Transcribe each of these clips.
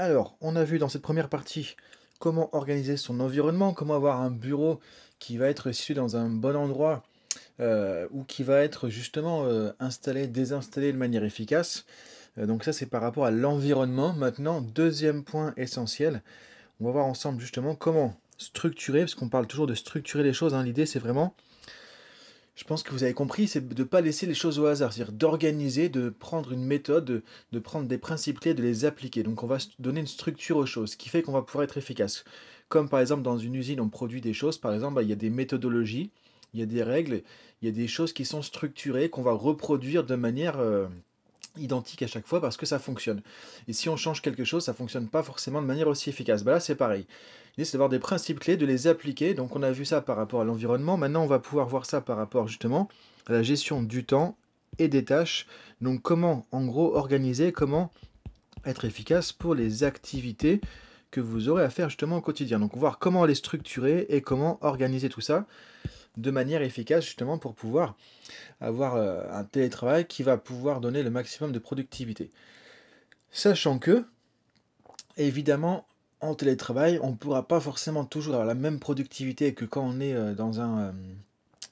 Alors, on a vu dans cette première partie comment organiser son environnement, comment avoir un bureau qui va être situé dans un bon endroit euh, ou qui va être justement euh, installé, désinstallé de manière efficace. Euh, donc ça, c'est par rapport à l'environnement. Maintenant, deuxième point essentiel, on va voir ensemble justement comment structurer, parce qu'on parle toujours de structurer les choses. Hein. L'idée, c'est vraiment je pense que vous avez compris, c'est de ne pas laisser les choses au hasard, c'est-à-dire d'organiser, de prendre une méthode, de, prendre des principes clés, de les appliquer. Donc on va donner une structure aux choses, ce qui fait qu'on va pouvoir être efficace. Comme par exemple dans une usine, on produit des choses, par exemple, bah, il y a des méthodologies, il y a des règles, il y a des choses qui sont structurées, qu'on va reproduire de manière... Euh, identique à chaque fois parce que ça fonctionne. Et si on change quelque chose, ça fonctionne pas forcément de manière aussi efficace. Bah là, c'est pareil c'est d'avoir des principes clés, de les appliquer. Donc, on a vu ça par rapport à l'environnement. Maintenant, on va pouvoir voir ça par rapport justement à la gestion du temps et des tâches. Donc, comment, en gros, organiser, comment être efficace pour les activités que vous aurez à faire justement au quotidien. Donc, voir comment les structurer et comment organiser tout ça de manière efficace justement pour pouvoir avoir euh, un télétravail qui va pouvoir donner le maximum de productivité. Sachant que, évidemment, en télétravail, on ne pourra pas forcément toujours avoir la même productivité que quand on est euh, dans un euh,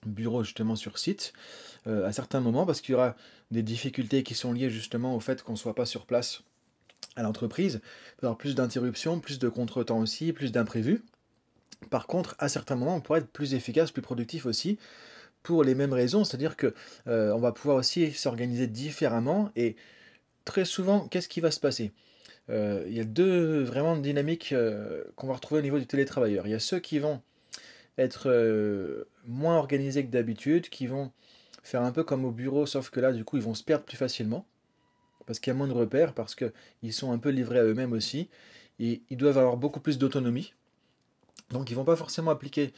bureau justement sur site euh, à certains moments parce qu'il y aura des difficultés qui sont liées justement au fait qu'on ne soit pas sur place à l'entreprise. Il avoir plus d'interruptions, plus de contretemps aussi, plus d'imprévus. Par contre, à certains moments, on pourra être plus efficace, plus productif aussi pour les mêmes raisons, c'est-à-dire que on va pouvoir aussi s'organiser différemment et très souvent, qu'est-ce qui va se passer euh, il y a deux vraiment dynamiques euh, qu'on va retrouver au niveau du télétravailleur. Il y a ceux qui vont être euh, moins organisés que d'habitude, qui vont faire un peu comme au bureau, sauf que là, du coup, ils vont se perdre plus facilement, parce qu'il y a moins de repères, parce qu'ils sont un peu livrés à eux-mêmes aussi, et ils doivent avoir beaucoup plus d'autonomie. Donc, ils ne vont pas forcément appliquer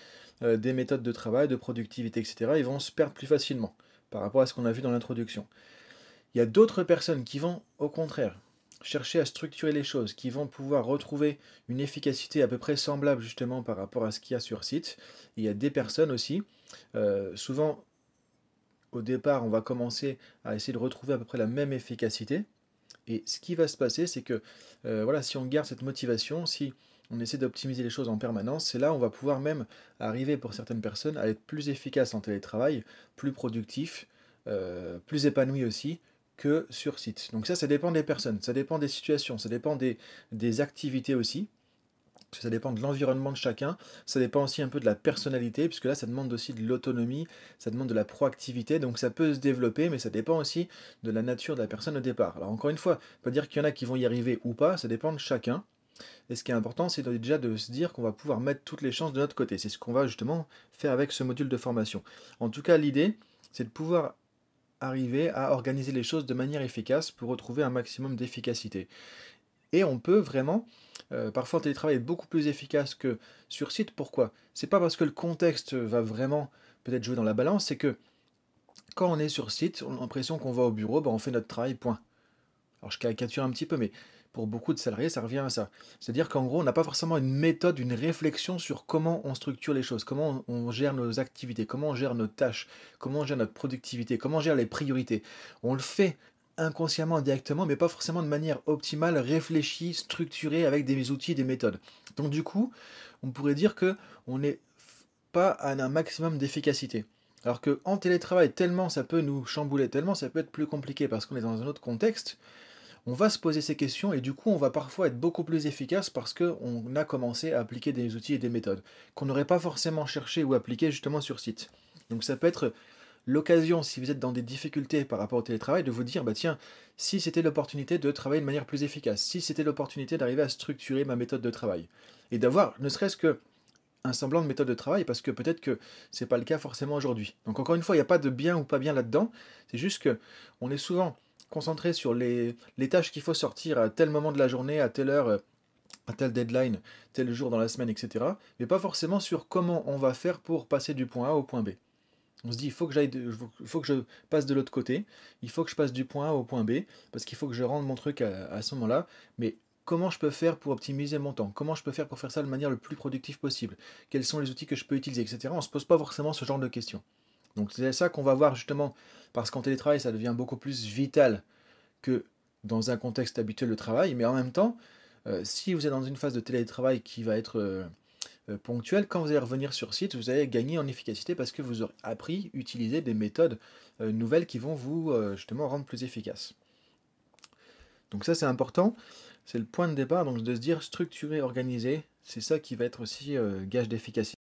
des méthodes de travail, de productivité, etc. Ils vont se perdre plus facilement par rapport à ce qu'on a vu dans l'introduction. Il y a d'autres personnes qui vont, au contraire, chercher à structurer les choses, qui vont pouvoir retrouver une efficacité à peu près semblable justement par rapport à ce qu'il y a sur site. il y a des personnes aussi, euh, souvent au départ on va commencer à essayer de retrouver à peu près la même efficacité. Et ce qui va se passer, c'est que euh, voilà, si on garde cette motivation, si on essaie d'optimiser les choses en permanence, c'est là où on va pouvoir même arriver pour certaines personnes à être plus efficace en télétravail, plus productif, euh, plus épanoui aussi, que sur site. Donc ça, ça dépend des personnes, ça dépend des situations, ça dépend des, des activités aussi. ça dépend de l'environnement de chacun, ça dépend aussi un peu de la personnalité, puisque là ça demande aussi de l'autonomie, ça demande de la proactivité, donc ça peut se développer, mais ça dépend aussi de la nature de la personne au départ. Alors encore une fois, pas dire qu'il y en a qui vont y arriver ou pas, ça dépend de chacun. Et ce qui est important, c'est déjà de se dire qu'on va pouvoir mettre toutes les chances de notre côté. C'est ce qu'on va justement faire avec ce module de formation. En tout cas, l'idée, c'est de pouvoir arriver à organiser les choses de manière efficace pour retrouver un maximum d'efficacité. Et on peut vraiment, euh, parfois en télétravail beaucoup plus efficace que sur site. Pourquoi C'est pas parce que le contexte va vraiment peut-être jouer dans la balance, c'est que quand on est sur site, on a l'impression qu'on va au bureau, ben, on fait notre travail, point. Alors je caricature un petit peu, mais pour beaucoup de salariés, ça revient à ça. C'est-à-dire qu'en gros, on n'a pas forcément une méthode, une réflexion sur comment on structure les choses, comment on gère nos activités, comment on gère nos tâches, comment on gère notre productivité, comment on gère les priorités. On le fait inconsciemment, directement, mais pas forcément de manière optimale, réfléchie, structurée, avec des outils, des méthodes. Donc du coup, on pourrait dire que on n'est pas à un maximum d'efficacité. Alors que en télétravail, tellement ça peut nous chambouler, tellement ça peut être plus compliqué parce qu'on est dans un autre contexte, on va se poser ces questions et du coup, on va parfois être beaucoup plus efficace parce qu'on a commencé à appliquer des outils et des méthodes qu'on n'aurait pas forcément cherché ou appliqué justement sur site. Donc ça peut être l'occasion, si vous êtes dans des difficultés par rapport au télétravail, de vous dire, bah tiens, si c'était l'opportunité de travailler de manière plus efficace, si c'était l'opportunité d'arriver à structurer ma méthode de travail, et d'avoir ne serait-ce que un semblant de méthode de travail, parce que peut-être que c'est pas le cas forcément aujourd'hui. Donc encore une fois, il n'y a pas de bien ou pas bien là-dedans, c'est juste que on est souvent concentrer sur les, tâches qu'il faut sortir à tel moment de la journée, à telle heure, euh, à tel deadline, tel jour dans la semaine, etc. Mais pas forcément sur comment on va faire pour passer du point A au point B. On se dit, il faut que, j'aille faut que je passe de l'autre côté, il faut que je passe du point A au point B, parce qu'il faut que je rende mon truc à, ce moment-là. Mais comment je peux faire pour optimiser mon temps Comment je peux faire pour faire ça de manière le plus productive possible Quels sont les outils que je peux utiliser, etc. On ne se pose pas forcément ce genre de questions. Donc c'est ça qu'on va voir justement parce qu'en télétravail, ça devient beaucoup plus vital que dans un contexte habituel de travail. Mais en même temps, euh, si vous êtes dans une phase de télétravail qui va être euh, euh, ponctuelle, quand vous allez revenir sur site, vous allez gagner en efficacité parce que vous aurez appris, à utiliser des méthodes nouvelles qui vont vous justement rendre plus efficace. Donc ça c'est important, c'est le point de départ, donc de se dire structuré, organisé. c'est ça qui va être aussi gage d'efficacité.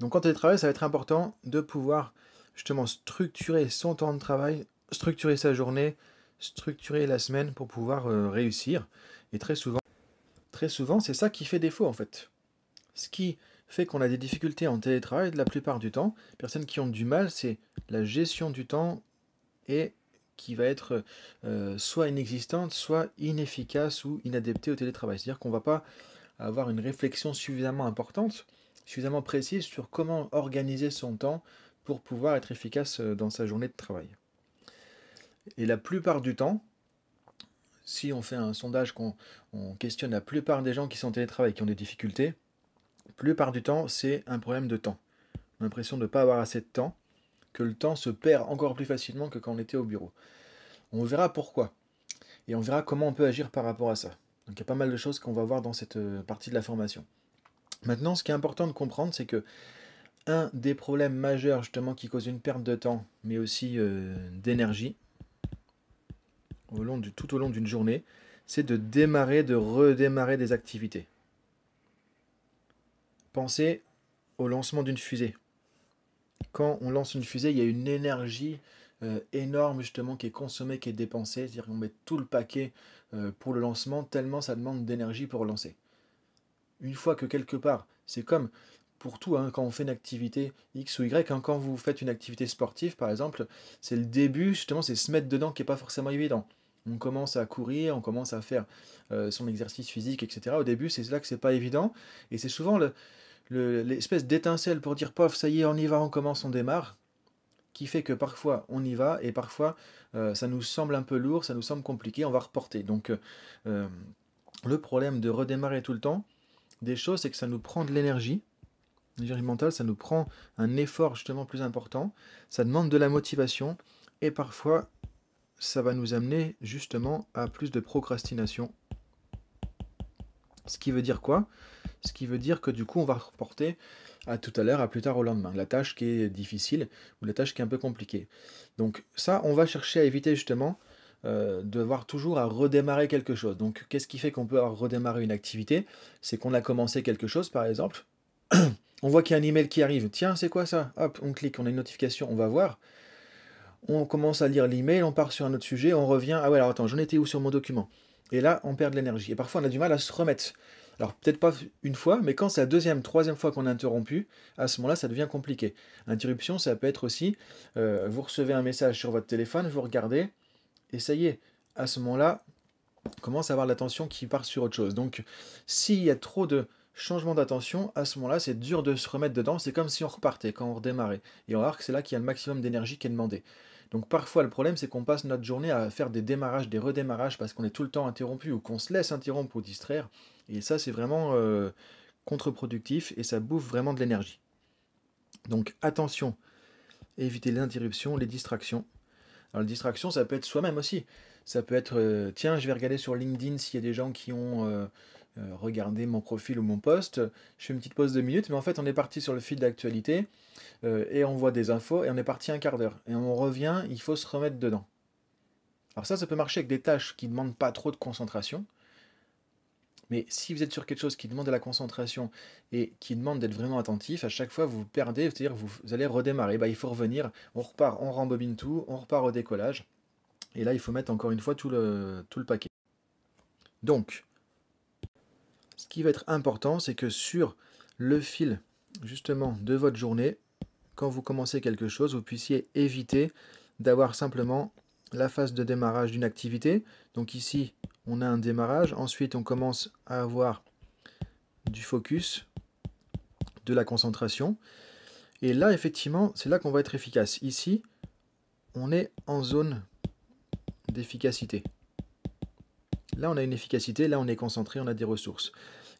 Donc en télétravail, ça va être important de pouvoir justement structurer son temps de travail, structurer sa journée, structurer la semaine pour pouvoir euh, réussir. Et très souvent, très souvent, c'est ça qui fait défaut en fait. Ce qui fait qu'on a des difficultés en télétravail la plupart du temps, personnes qui ont du mal, c'est la gestion du temps et qui va être euh, soit inexistante, soit inefficace ou inadaptée au télétravail. C'est-à-dire qu'on ne va pas avoir une réflexion suffisamment importante suffisamment précise sur comment organiser son temps pour pouvoir être efficace euh, dans sa journée de travail. Et la plupart du temps, si on fait un sondage qu'on on questionne la plupart des gens qui sont en télétravail, qui ont des difficultés, la plupart du temps, c'est un problème de temps. On a l'impression de ne pas avoir assez de temps, que le temps se perd encore plus facilement que quand on était au bureau. On verra pourquoi. Et on verra comment on peut agir par rapport à ça. Donc il y a pas mal de choses qu'on va voir dans cette euh, partie de la formation. Maintenant, ce qui est important de comprendre, c'est que un des problèmes majeurs justement qui cause une perte de temps, mais aussi euh, d'énergie, tout au long d'une journée, c'est de démarrer, de redémarrer des activités. Pensez au lancement d'une fusée. Quand on lance une fusée, il y a une énergie euh, énorme justement qui est consommée, qui est dépensée. C'est-à-dire qu'on met tout le paquet euh, pour le lancement, tellement ça demande d'énergie pour lancer une fois que quelque part, c'est comme pour tout, hein, quand on fait une activité X ou Y, hein, quand vous faites une activité sportive par exemple, c'est le début, justement, c'est se mettre dedans qui n'est pas forcément évident. On commence à courir, on commence à faire euh, son exercice physique, etc. Au début, c'est là que c'est pas évident. Et c'est souvent l'espèce le, l'espèce d'étincelle pour dire, pof, ça y est, on y va, on commence, on démarre, qui fait que parfois on y va et parfois euh, ça nous semble un peu lourd, ça nous semble compliqué, on va reporter. Donc euh, le problème de redémarrer tout le temps, des choses, c'est que ça nous prend de l'énergie. L'énergie mentale, ça nous prend un effort justement plus important. Ça demande de la motivation. Et parfois, ça va nous amener justement à plus de procrastination. Ce qui veut dire quoi Ce qui veut dire que du coup, on va reporter à tout à l'heure, à plus tard au lendemain, la tâche qui est difficile ou la tâche qui est un peu compliquée. Donc ça, on va chercher à éviter justement euh, devoir toujours à redémarrer quelque chose. Donc qu'est-ce qui fait qu'on peut redémarrer une activité C'est qu'on a commencé quelque chose par exemple. on voit qu'il y a un email qui arrive. Tiens, c'est quoi ça Hop, on clique, on a une notification, on va voir. On commence à lire l'email, on part sur un autre sujet, on revient. Ah ouais, alors attends, j'en étais où sur mon document Et là, on perd de l'énergie. Et parfois, on a du mal à se remettre. Alors peut-être pas une fois, mais quand c'est la deuxième, troisième fois qu'on a interrompu, à ce moment-là, ça devient compliqué. Interruption, ça peut être aussi, euh, vous recevez un message sur votre téléphone, vous regardez, et ça y est, à ce moment-là, commence à avoir l'attention qui part sur autre chose. Donc, s'il y a trop de changements d'attention, à ce moment-là, c'est dur de se remettre dedans. C'est comme si on repartait, quand on redémarrait. Et on voir que c'est là qu'il y a le maximum d'énergie qui est demandé. Donc parfois, le problème, c'est qu'on passe notre journée à faire des démarrages, des redémarrages, parce qu'on est tout le temps interrompu ou qu'on se laisse interrompre ou distraire. Et ça, c'est vraiment euh, contre-productif et ça bouffe vraiment de l'énergie. Donc attention, les interruptions, les distractions. Alors, la distraction, ça peut être soi-même aussi. Ça peut être, euh, tiens, je vais regarder sur LinkedIn s'il y a des gens qui ont euh, euh, regardé mon profil ou mon poste. Je fais une petite pause de minutes, mais en fait, on est parti sur le fil d'actualité et on voit des infos et on est parti un quart d'heure. Et on revient, il faut se remettre dedans. Alors ça, ça peut marcher avec des tâches qui ne demandent pas trop de concentration. Mais si vous êtes sur quelque chose qui demande de la concentration et qui demande d'être vraiment attentif, à chaque fois vous perdez, c'est-à-dire vous, allez redémarrer. Bah, il faut revenir, on repart, on rembobine tout, on repart au décollage. Et là, il faut mettre encore une fois tout le, tout le paquet. Donc, ce qui va être important, c'est que sur le fil justement de votre journée, quand vous commencez quelque chose, vous puissiez éviter d'avoir simplement la phase de démarrage d'une activité. Donc ici, on a un démarrage, ensuite on commence à avoir du focus, de la concentration. Et là, effectivement, c'est là qu'on va être efficace. Ici, on est en zone d'efficacité. Là, on a une efficacité, là, on est concentré, on a des ressources.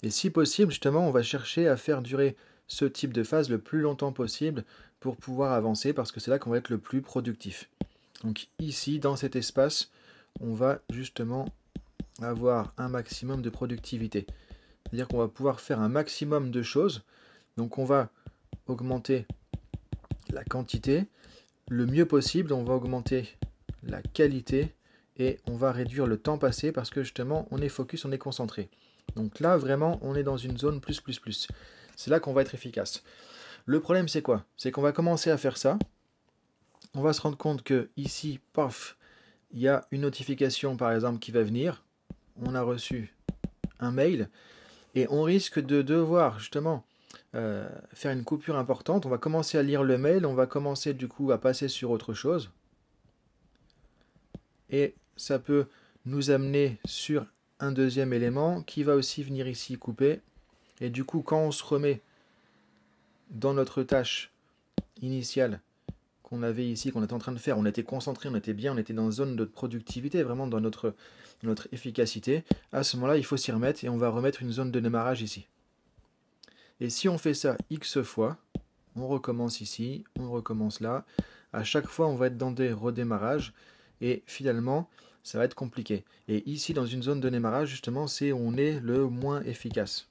Et si possible, justement, on va chercher à faire durer ce type de phase le plus longtemps possible pour pouvoir avancer, parce que c'est là qu'on va être le plus productif. Donc ici, dans cet espace, on va justement avoir un maximum de productivité. C'est-à-dire qu'on va pouvoir faire un maximum de choses. Donc on va augmenter la quantité le mieux possible. On va augmenter la qualité et on va réduire le temps passé parce que justement on est focus, on est concentré. Donc là vraiment on est dans une zone plus plus plus. C'est là qu'on va être efficace. Le problème c'est quoi C'est qu'on va commencer à faire ça. On va se rendre compte que ici, paf, il y a une notification par exemple qui va venir on a reçu un mail et on risque de devoir justement euh, faire une coupure importante. On va commencer à lire le mail, on va commencer du coup à passer sur autre chose. Et ça peut nous amener sur un deuxième élément qui va aussi venir ici couper. Et du coup, quand on se remet dans notre tâche initiale qu'on avait ici, qu'on était en train de faire. On était concentré, on était bien, on était dans une zone de productivité, vraiment dans notre, notre efficacité. À ce moment-là, il faut s'y remettre et on va remettre une zone de démarrage ici. Et si on fait ça x fois, on recommence ici, on recommence là. À chaque fois, on va être dans des redémarrages et finalement, ça va être compliqué. Et ici, dans une zone de démarrage, justement, c'est on est le moins efficace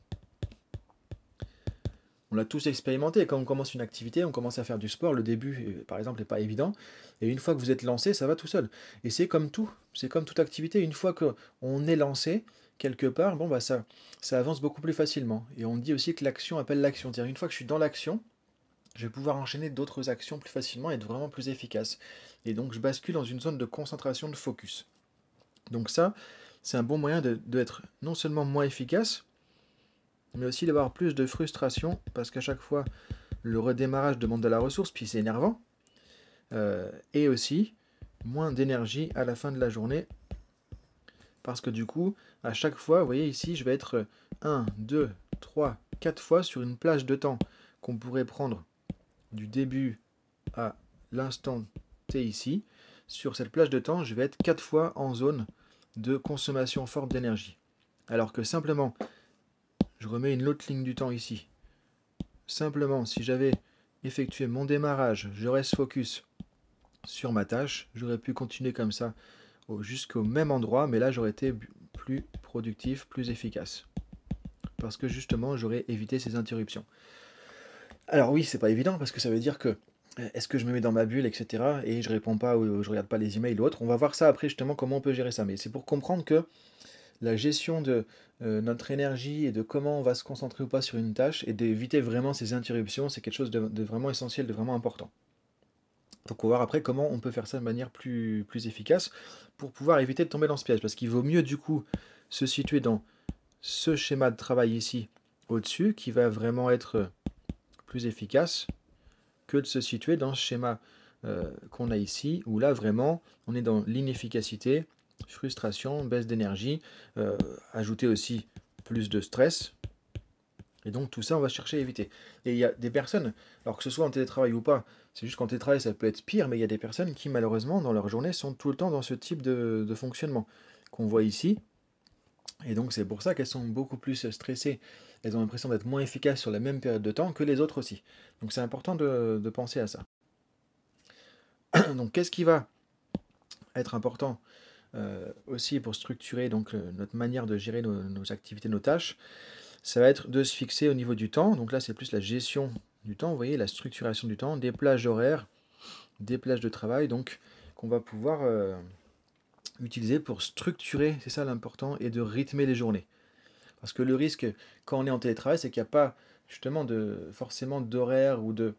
on l'a tous expérimenté. Quand on commence une activité, on commence à faire du sport. Le début, euh, par exemple, n'est pas évident. Et une fois que vous êtes lancé, ça va tout seul. Et c'est comme tout. C'est comme toute activité. Une fois qu'on est lancé, quelque part, bon, bah, ça, ça avance beaucoup plus facilement. Et on dit aussi que l'action appelle l'action. C'est-à-dire, une fois que je suis dans l'action, je vais pouvoir enchaîner d'autres actions plus facilement et être vraiment plus efficace. Et donc, je bascule dans une zone de concentration, de focus. Donc ça, c'est un bon moyen d'être de, non seulement moins efficace, mais aussi d'avoir plus de frustration, parce qu'à chaque fois, le redémarrage demande de la ressource, puis c'est énervant, euh, et aussi moins d'énergie à la fin de la journée, parce que du coup, à chaque fois, vous voyez ici, je vais être 1, 2, 3, 4 fois sur une plage de temps qu'on pourrait prendre du début à l'instant T ici. Sur cette plage de temps, je vais être 4 fois en zone de consommation forte d'énergie. Alors que simplement je remets une autre ligne du temps ici. Simplement, si j'avais effectué mon démarrage, je reste focus sur ma tâche, j'aurais pu continuer comme ça jusqu'au même endroit, mais là j'aurais été plus productif, plus efficace. Parce que justement, j'aurais évité ces interruptions. Alors oui, c'est pas évident, parce que ça veut dire que euh, est-ce que je me mets dans ma bulle, etc. Et je réponds pas ou je regarde pas les emails ou autre. On va voir ça après justement comment on peut gérer ça. Mais c'est pour comprendre que la gestion de euh, notre énergie et de comment on va se concentrer ou pas sur une tâche et d'éviter vraiment ces interruptions, c'est quelque chose de, vraiment essentiel, de vraiment important. Donc on va voir après comment on peut faire ça de manière plus, plus efficace pour pouvoir éviter de tomber dans ce piège. Parce qu'il vaut mieux du coup se situer dans ce schéma de travail ici au-dessus qui va vraiment être euh, plus efficace que de se situer dans ce schéma euh, qu'on a ici où là vraiment on est dans l'inefficacité, frustration, baisse d'énergie, euh, ajouter aussi plus de stress. Et donc tout ça, on va chercher à éviter. Et il y a des personnes, alors que ce soit en télétravail ou pas, c'est juste qu'en télétravail, ça peut être pire, mais il y a des personnes qui, malheureusement, dans leur journée, sont tout le temps dans ce type de, fonctionnement qu'on voit ici. Et donc c'est pour ça qu'elles sont beaucoup plus stressées. Elles ont l'impression d'être moins efficaces sur la même période de temps que les autres aussi. Donc c'est important de penser à ça. Donc qu'est-ce qui va être important euh, aussi pour structurer donc euh, notre manière de gérer nos, activités, nos tâches, ça va être de se fixer au niveau du temps. Donc là, c'est plus la gestion du temps, vous voyez, la structuration du temps, des plages horaires, des plages de travail, donc qu'on va pouvoir euh, utiliser pour structurer, c'est ça l'important, et de rythmer les journées. Parce que le risque quand on est en télétravail, c'est qu'il n'y a pas justement de forcément d'horaire ou de,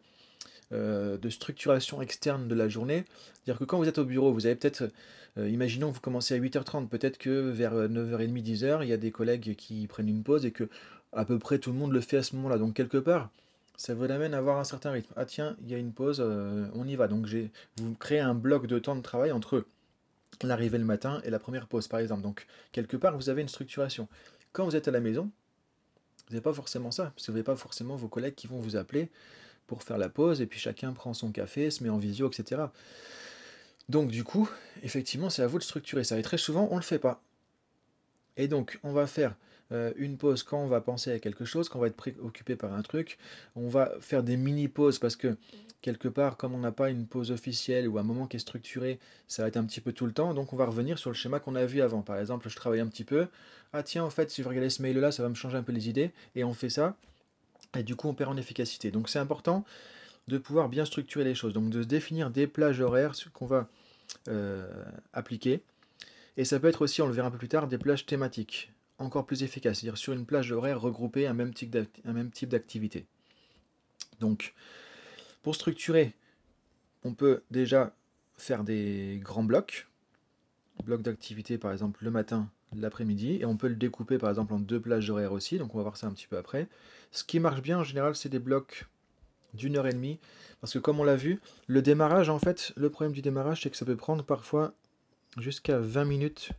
de structuration externe de la journée. C'est-à-dire que quand vous êtes au bureau, vous avez peut-être euh, imaginons que vous commencez à 8h30, peut-être que vers 9h30, 10h, euh, il y a des collègues qui prennent une pause et que à peu près tout le monde le fait à ce moment-là. Donc quelque part, ça vous amène à avoir un certain rythme. Ah tiens, il y a une pause, euh, on y va. Donc j'ai, vous créez un bloc de temps de travail entre l'arrivée le matin et la première pause, par exemple. Donc quelque part, vous avez une structuration. Quand vous êtes à la maison, vous n'avez pas forcément ça, parce que vous n'avez pas forcément vos collègues qui vont vous appeler pour faire la pause, et puis chacun prend son café, se met en visio, etc. Donc du coup, effectivement, c'est à vous de structurer ça. Et très souvent, on ne le fait pas. Et donc, on va faire euh, une pause quand on va penser à quelque chose, quand on va être préoccupé par un truc. On va faire des mini-pauses parce que, quelque part, comme on n'a pas une pause officielle ou un moment qui est structuré, ça va être un petit peu tout le temps. Donc, on va revenir sur le schéma qu'on a vu avant. Par exemple, je travaille un petit peu. Ah tiens, en fait, si je regardais ce mail-là, ça va me changer un peu les idées. Et on fait ça. Et du coup, on perd en efficacité. Donc, c'est important de pouvoir bien structurer les choses. Donc, de définir des plages horaires qu'on va euh, appliqués Et ça peut être aussi, on le verra un peu plus tard, des plages thématiques, encore plus efficaces, c'est-à-dire sur une plage horaire regrouper un même type d'activité. Donc, pour structurer, on peut déjà faire des grands blocs, blocs d'activité par exemple le matin, l'après-midi, et on peut le découper par exemple en deux plages horaires aussi, donc on va voir ça un petit peu après. Ce qui marche bien en général, c'est des blocs d'une heure et demie. Parce que comme on l'a vu, le démarrage, en fait, le problème du démarrage, c'est que ça peut prendre parfois jusqu'à 20 minutes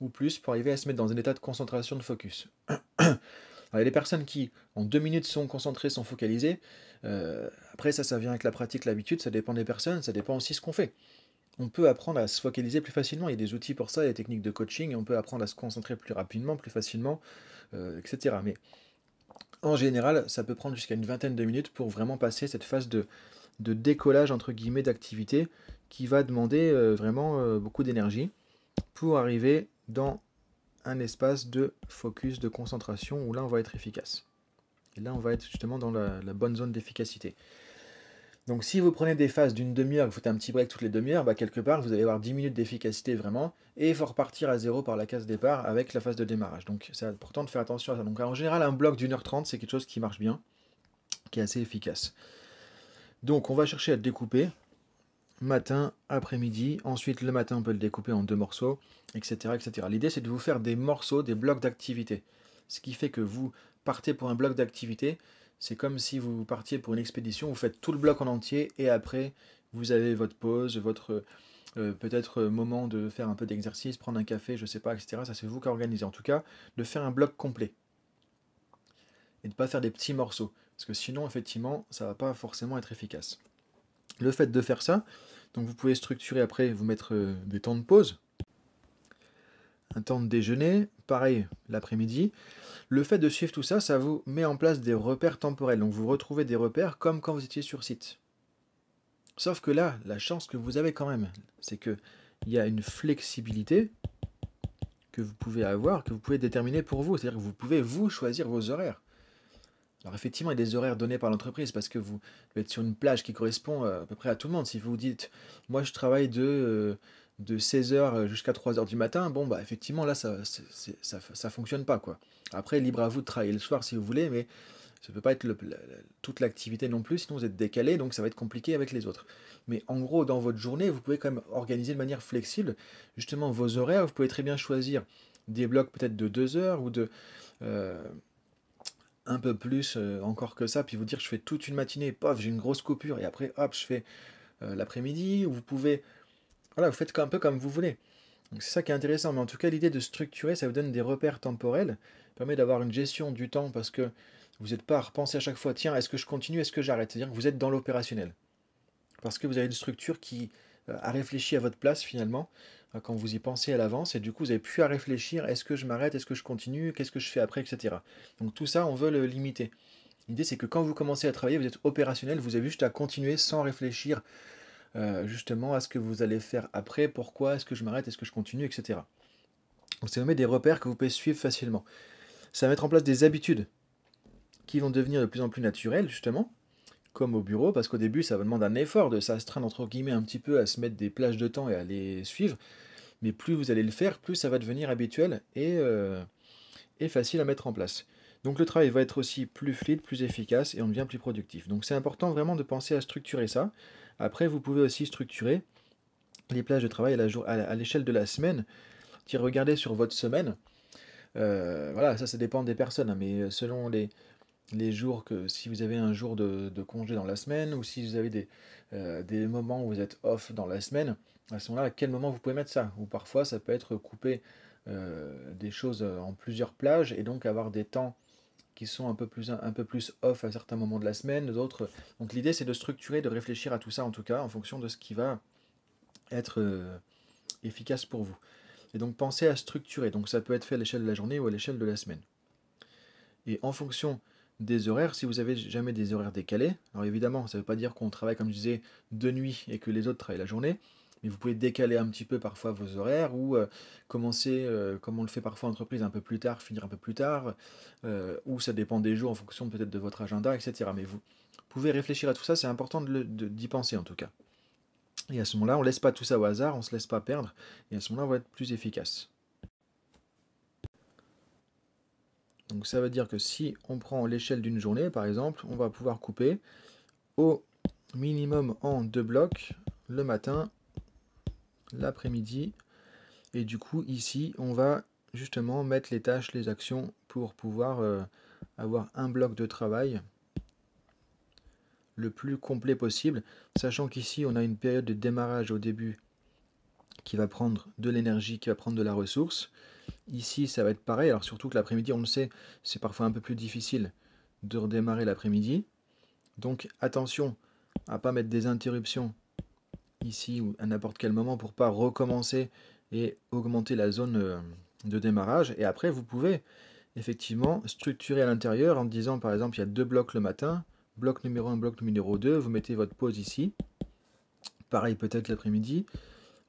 ou plus pour arriver à se mettre dans un état de concentration de focus. Les personnes qui, en deux minutes, sont concentrées, sont focalisées. Euh, après, ça, ça vient avec la pratique, l'habitude, ça dépend des personnes, ça dépend aussi ce qu'on fait. On peut apprendre à se focaliser plus facilement. Il y a des outils pour ça, il des techniques de coaching, on peut apprendre à se concentrer plus rapidement, plus facilement, euh, etc. Mais en général, ça peut prendre jusqu'à une vingtaine de minutes pour vraiment passer cette phase de, décollage entre guillemets d'activité qui va demander euh, vraiment euh, beaucoup d'énergie pour arriver dans un espace de focus, de concentration où là on va être efficace. Et là on va être justement dans la bonne zone d'efficacité. Donc si vous prenez des phases d'une demi-heure, vous faites un petit break toutes les demi-heures, bah, quelque part vous allez avoir 10 minutes d'efficacité vraiment, et il faut repartir à zéro par la case départ avec la phase de démarrage. Donc c'est important de faire attention à ça. Donc en général un bloc d'une heure trente c'est quelque chose qui marche bien, qui est assez efficace. Donc on va chercher à le découper, matin, après-midi, ensuite le matin on peut le découper en deux morceaux, etc. etc. L'idée c'est de vous faire des morceaux, des blocs d'activité. Ce qui fait que vous partez pour un bloc d'activité, c'est comme si vous partiez pour une expédition, vous faites tout le bloc en entier et après vous avez votre pause, votre euh, peut-être euh, moment de faire un peu d'exercice, prendre un café, je sais pas, etc. Ça c'est vous qui organisez. En tout cas, de faire un bloc complet et de pas faire des petits morceaux parce que sinon effectivement ça va pas forcément être efficace. Le fait de faire ça, donc vous pouvez structurer après, vous mettre euh, des temps de pause un temps de déjeuner, pareil l'après-midi. Le fait de suivre tout ça, ça vous met en place des repères temporels. Donc vous retrouvez des repères comme quand vous étiez sur site. Sauf que là, la chance que vous avez quand même, c'est que il y a une flexibilité que vous pouvez avoir, que vous pouvez déterminer pour vous. C'est-à-dire que vous pouvez vous choisir vos horaires. Alors effectivement, il y a des horaires donnés par l'entreprise parce que vous êtes sur une plage qui correspond euh, à peu près à tout le monde. Si vous dites, moi je travaille de euh, de 16h euh, jusqu'à 3h du matin, bon, bah, effectivement, là, ça ne ça, ça, fonctionne pas, quoi. Après, libre à vous de travailler le soir si vous voulez, mais ça ne peut pas être toute l'activité non plus, sinon vous êtes décalé, donc ça va être compliqué avec les autres. Mais en gros, dans votre journée, vous pouvez quand même organiser de manière flexible, justement, vos horaires, vous pouvez très bien choisir des blocs peut-être de 2 heures ou de... Euh, un peu plus euh, encore que ça, puis vous dire je fais toute une matinée, pof, j'ai une grosse coupure, et après, hop, je fais l'après-midi, vous pouvez voilà, vous faites un peu comme vous voulez. c'est ça qui est intéressant. Mais en tout cas, l'idée de structurer, ça vous donne des repères temporels, permet d'avoir une gestion du temps parce que vous n'êtes pas à repenser à chaque fois, tiens, est-ce que je continue, est-ce que j'arrête C'est-à-dire que vous êtes dans l'opérationnel. Parce que vous avez une structure qui euh, a réfléchi à votre place finalement, euh, quand vous y pensez à l'avance, et du coup vous avez plus à réfléchir, est-ce que je m'arrête, est-ce que je continue, qu'est-ce que je fais après, etc. Donc tout ça, on veut le limiter. L'idée c'est que quand vous commencez à travailler, vous êtes opérationnel, vous avez juste à continuer sans réfléchir euh, justement à ce que vous allez faire après, pourquoi est-ce que je m'arrête, est-ce que je continue, etc. Donc c'est vous des repères que vous pouvez suivre facilement. Ça va mettre en place des habitudes qui vont devenir de plus en plus naturelles, justement, comme au bureau, parce qu'au début, ça va demander un effort de s'astreindre, entre guillemets, un petit peu à se mettre des plages de temps et à les suivre. Mais plus vous allez le faire, plus ça va devenir habituel et, euh, et facile à mettre en place. Donc le travail va être aussi plus fluide, plus efficace et on devient plus productif. Donc c'est important vraiment de penser à structurer ça, après, vous pouvez aussi structurer les plages de travail à l'échelle de la semaine. regardez sur votre semaine, euh, voilà, ça, ça dépend des personnes, hein, mais euh, selon les, les jours que si vous avez un jour de, congé dans la semaine ou si vous avez des, euh, des moments où vous êtes off dans la semaine, à ce moment-là, à quel moment vous pouvez mettre ça Ou parfois, ça peut être couper des choses en plusieurs plages et donc avoir des temps qui sont un peu plus, un peu plus off à certains moments de la semaine, d'autres. Donc l'idée, c'est de structurer, de réfléchir à tout ça, en tout cas, en fonction de ce qui va être euh, efficace pour vous. Et donc pensez à structurer. Donc ça peut être fait à l'échelle de la journée ou à l'échelle de la semaine. Et en fonction des horaires, si vous n'avez jamais des horaires décalés, alors évidemment, ça ne veut pas dire qu'on travaille, comme je disais, de nuit et que les autres travaillent la journée mais vous pouvez décaler un petit peu parfois vos horaires ou euh, commencer, euh, comme on le fait parfois en entreprise, un peu plus tard, finir un peu plus tard, euh, ou ça dépend des jours en fonction peut-être de votre agenda, etc. Mais vous pouvez réfléchir à tout ça, c'est important d'y penser en tout cas. Et à ce moment-là, on ne laisse pas tout ça au hasard, on ne se laisse pas perdre, et à ce moment-là, on va être plus efficace. Donc ça veut dire que si on prend l'échelle d'une journée, par exemple, on va pouvoir couper au minimum en deux blocs, le matin l'après-midi. Et du coup, ici, on va justement mettre les tâches, les actions pour pouvoir euh, avoir un bloc de travail le plus complet possible, sachant qu'ici on a une période de démarrage au début qui va prendre de l'énergie, qui va prendre de la ressource. Ici ça va être pareil, alors surtout que l'après-midi on le sait, c'est parfois un peu plus difficile de redémarrer l'après-midi. Donc attention à pas mettre des interruptions ici ou à n'importe quel moment pour pas recommencer et augmenter la zone euh, de démarrage. Et après, vous pouvez effectivement structurer à l'intérieur en disant par exemple il y a deux blocs le matin, bloc numéro 1, bloc numéro 2, vous mettez votre pause ici, pareil peut-être l'après-midi,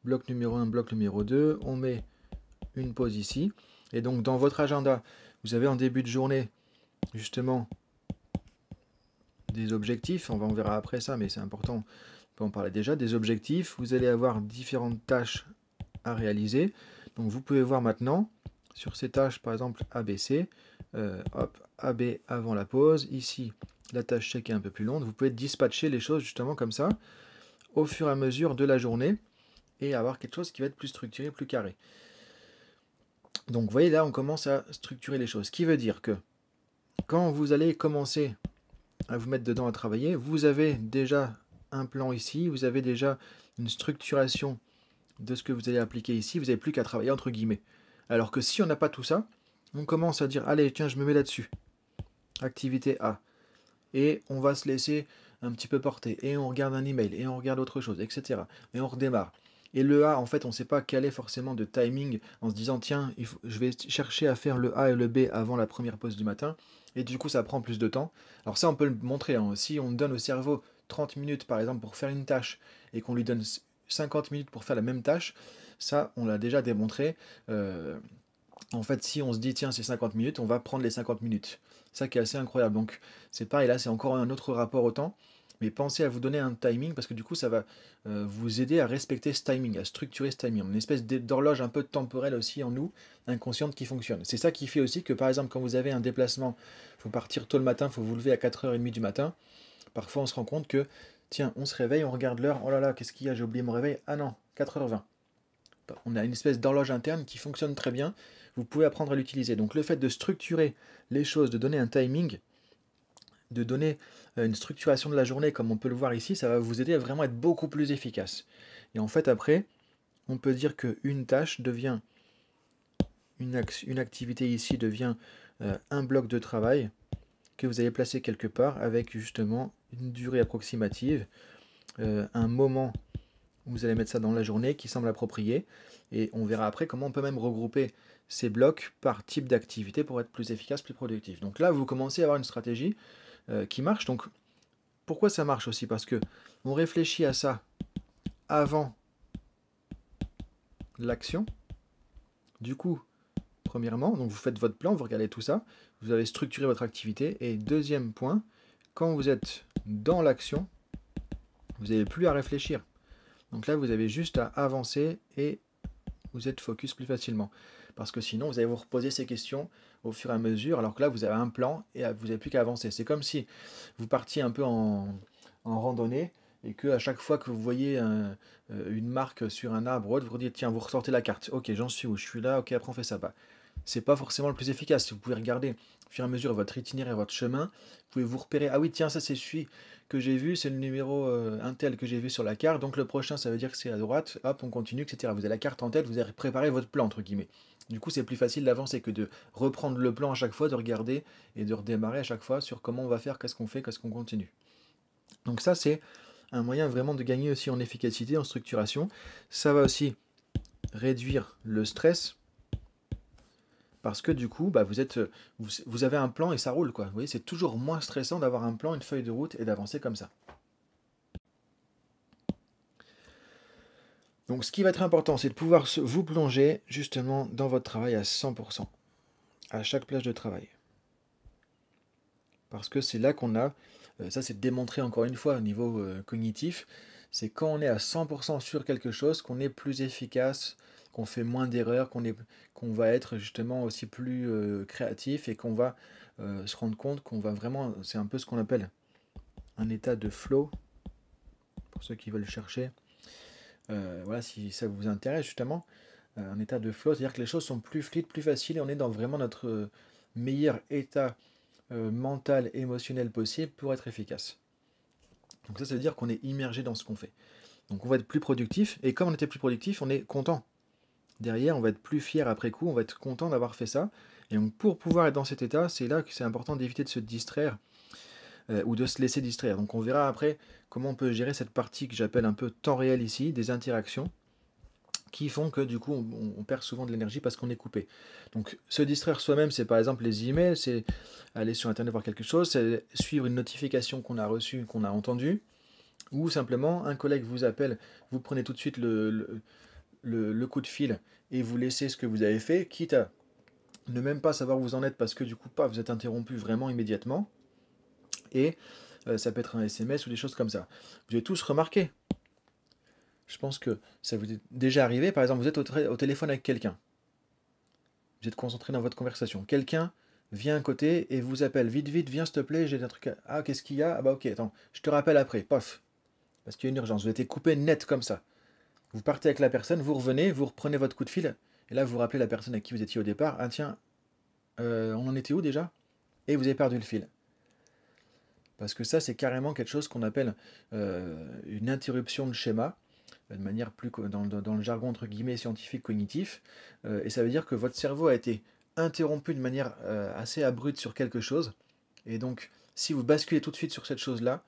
bloc numéro 1, bloc numéro 2, on met une pause ici, et donc dans votre agenda, vous avez en début de journée justement des objectifs, on, va, on verra après ça, mais c'est important, on parlait déjà, des objectifs. Vous allez avoir différentes tâches à réaliser. Donc vous pouvez voir maintenant sur ces tâches, par exemple ABC, euh, hop, AB avant la pause. Ici, la tâche check est un peu plus longue. Vous pouvez dispatcher les choses justement comme ça au fur et à mesure de la journée et avoir quelque chose qui va être plus structuré, plus carré. Donc vous voyez là, on commence à structurer les choses. Ce qui veut dire que quand vous allez commencer à vous mettre dedans à travailler, vous avez déjà un plan ici, vous avez déjà une structuration de ce que vous allez appliquer ici, vous n'avez plus qu'à travailler entre guillemets. Alors que si on n'a pas tout ça, on commence à dire, allez, tiens, je me mets là-dessus. Activité A. Et on va se laisser un petit peu porter, et on regarde un email, et on regarde autre chose, etc. Et on redémarre. Et le A, en fait, on ne sait pas quel est forcément de timing en se disant, tiens, je vais chercher à faire le A et le B avant la première pause du matin. Et du coup, ça prend plus de temps. Alors ça, on peut le montrer. aussi hein. Si on donne au cerveau 30 minutes par exemple pour faire une tâche et qu'on lui donne 50 minutes pour faire la même tâche, ça on l'a déjà démontré. Euh, en fait, si on se dit tiens, c'est 50 minutes, on va prendre les 50 minutes. Ça qui est assez incroyable. Donc c'est pareil, là c'est encore un autre rapport au temps. Mais pensez à vous donner un timing parce que du coup ça va euh, vous aider à respecter ce timing, à structurer ce timing. Une espèce d'horloge un peu temporelle aussi en nous, inconsciente qui fonctionne. C'est ça qui fait aussi que par exemple quand vous avez un déplacement, il faut partir tôt le matin, il faut vous lever à 4h30 du matin. Parfois, on se rend compte que, tiens, on se réveille, on regarde l'heure, oh là là, qu'est-ce qu'il y a, j'ai oublié mon réveil. Ah non, 4h20. Bah, on a une espèce d'horloge interne qui fonctionne très bien, vous pouvez apprendre à l'utiliser. Donc le fait de structurer les choses, de donner un timing, de donner euh, une structuration de la journée comme on peut le voir ici, ça va vous aider à vraiment être beaucoup plus efficace. Et en fait après, on peut dire qu'une tâche devient, une, activité ici devient euh, un bloc de travail que vous allez placer quelque part avec justement une durée approximative, euh, un moment où vous allez mettre ça dans la journée qui semble approprié. Et on verra après comment on peut même regrouper ces blocs par type d'activité pour être plus efficace, plus productif. Donc là, vous commencez à avoir une stratégie euh, qui marche. Donc pourquoi ça marche aussi Parce que on réfléchit à ça avant l'action. Du coup, premièrement, donc vous faites votre plan, vous regardez tout ça, vous avez structuré votre activité. Et deuxième point, quand vous êtes dans l'action, vous n'avez plus à réfléchir. Donc là, vous avez juste à avancer et vous êtes focus plus facilement. Parce que sinon, vous allez vous reposer ces questions au fur et à mesure, alors que là, vous avez un plan et vous n'avez plus qu'à avancer. C'est comme si vous partiez un peu en, randonnée et que à chaque fois que vous voyez euh, une marque sur un arbre, vous vous dites, tiens, vous ressortez la carte. Ok, j'en suis où Je suis là, ok, après on fait ça. pas. Bah, c'est pas forcément le plus efficace. vous pouvez regarder au fur et à mesure votre itinéraire, votre chemin, vous pouvez vous repérer. Ah oui, tiens, ça c'est celui que j'ai vu, c'est le numéro Intel euh, un tel que j'ai vu sur la carte. Donc le prochain, ça veut dire que c'est à droite. Hop, on continue, etc. Vous avez la carte en tête, vous avez préparé votre plan entre guillemets. Du coup, c'est plus facile d'avancer que de reprendre le plan à chaque fois, de regarder et de redémarrer à chaque fois sur comment on va faire, qu'est-ce qu'on fait, qu'est-ce qu'on continue. Donc ça, c'est un moyen vraiment de gagner aussi en efficacité, en structuration. Ça va aussi réduire le stress parce que du coup, bah, euh, vous, avez un plan et ça roule. Quoi. Vous voyez, c'est toujours moins stressant d'avoir un plan, une feuille de route et d'avancer comme ça. Donc ce qui va être important, c'est de pouvoir vous plonger justement dans votre travail à 100%, à chaque plage de travail. Parce que c'est là qu'on a, euh, ça c'est démontré encore une fois au niveau euh, cognitif, c'est quand on est à 100% sur quelque chose qu'on est plus efficace, qu'on fait moins d'erreurs, qu'on va être justement aussi plus euh, créatif et qu'on va euh, se rendre compte qu'on va vraiment, c'est un peu ce qu'on appelle un état de flow, pour ceux qui veulent chercher, euh, voilà, si ça vous intéresse justement, un état de flow, c'est-à-dire que les choses sont plus fluides, plus faciles et on est dans vraiment notre meilleur état mental, émotionnel possible pour être efficace. Donc ça, ça veut dire qu'on est immergé dans ce qu'on fait. Donc on va être plus productif, et comme on était plus productif, on est content derrière, on va être plus fier après coup, on va être content d'avoir fait ça. Et donc pour pouvoir être dans cet état, c'est là que c'est important d'éviter de se distraire euh, ou de se laisser distraire. Donc on verra après comment on peut gérer cette partie que j'appelle un peu temps réel ici, des interactions qui font que du coup on, perd souvent de l'énergie parce qu'on est coupé. Donc se distraire soi-même, c'est par exemple les emails, c'est aller sur internet voir quelque chose, c'est suivre une notification qu'on a reçue, qu'on a entendue, ou simplement un collègue vous appelle, vous prenez tout de suite le le, coup de fil et vous laissez ce que vous avez fait, quitte à ne même pas savoir où vous en êtes parce que du coup, pas, vous êtes interrompu vraiment immédiatement. Et euh, ça peut être un SMS ou des choses comme ça. Vous avez tous remarqué. Je pense que ça vous est déjà arrivé. Par exemple, vous êtes au, téléphone avec quelqu'un. Vous êtes concentré dans votre conversation. Quelqu'un vient à côté et vous appelle. Vite, vite, viens s'il te plaît, j'ai un truc à... Ah, qu'est-ce qu'il y a Ah bah ok, attends, je te rappelle après. Pof. Parce qu'il y a une urgence. Vous été coupé net comme ça. Vous partez avec la personne, vous revenez, vous reprenez votre coup de fil, et là vous rappelez la personne à qui vous étiez au départ. Ah tiens, euh, on en était où déjà Et vous avez perdu le fil. Parce que ça, c'est carrément quelque chose qu'on appelle euh, une interruption de schéma, euh, de manière plus dans, dans le jargon entre guillemets scientifique cognitif. et ça veut dire que votre cerveau a été interrompu de manière assez abrupte sur quelque chose. Et donc, si vous basculez tout de suite sur cette chose-là,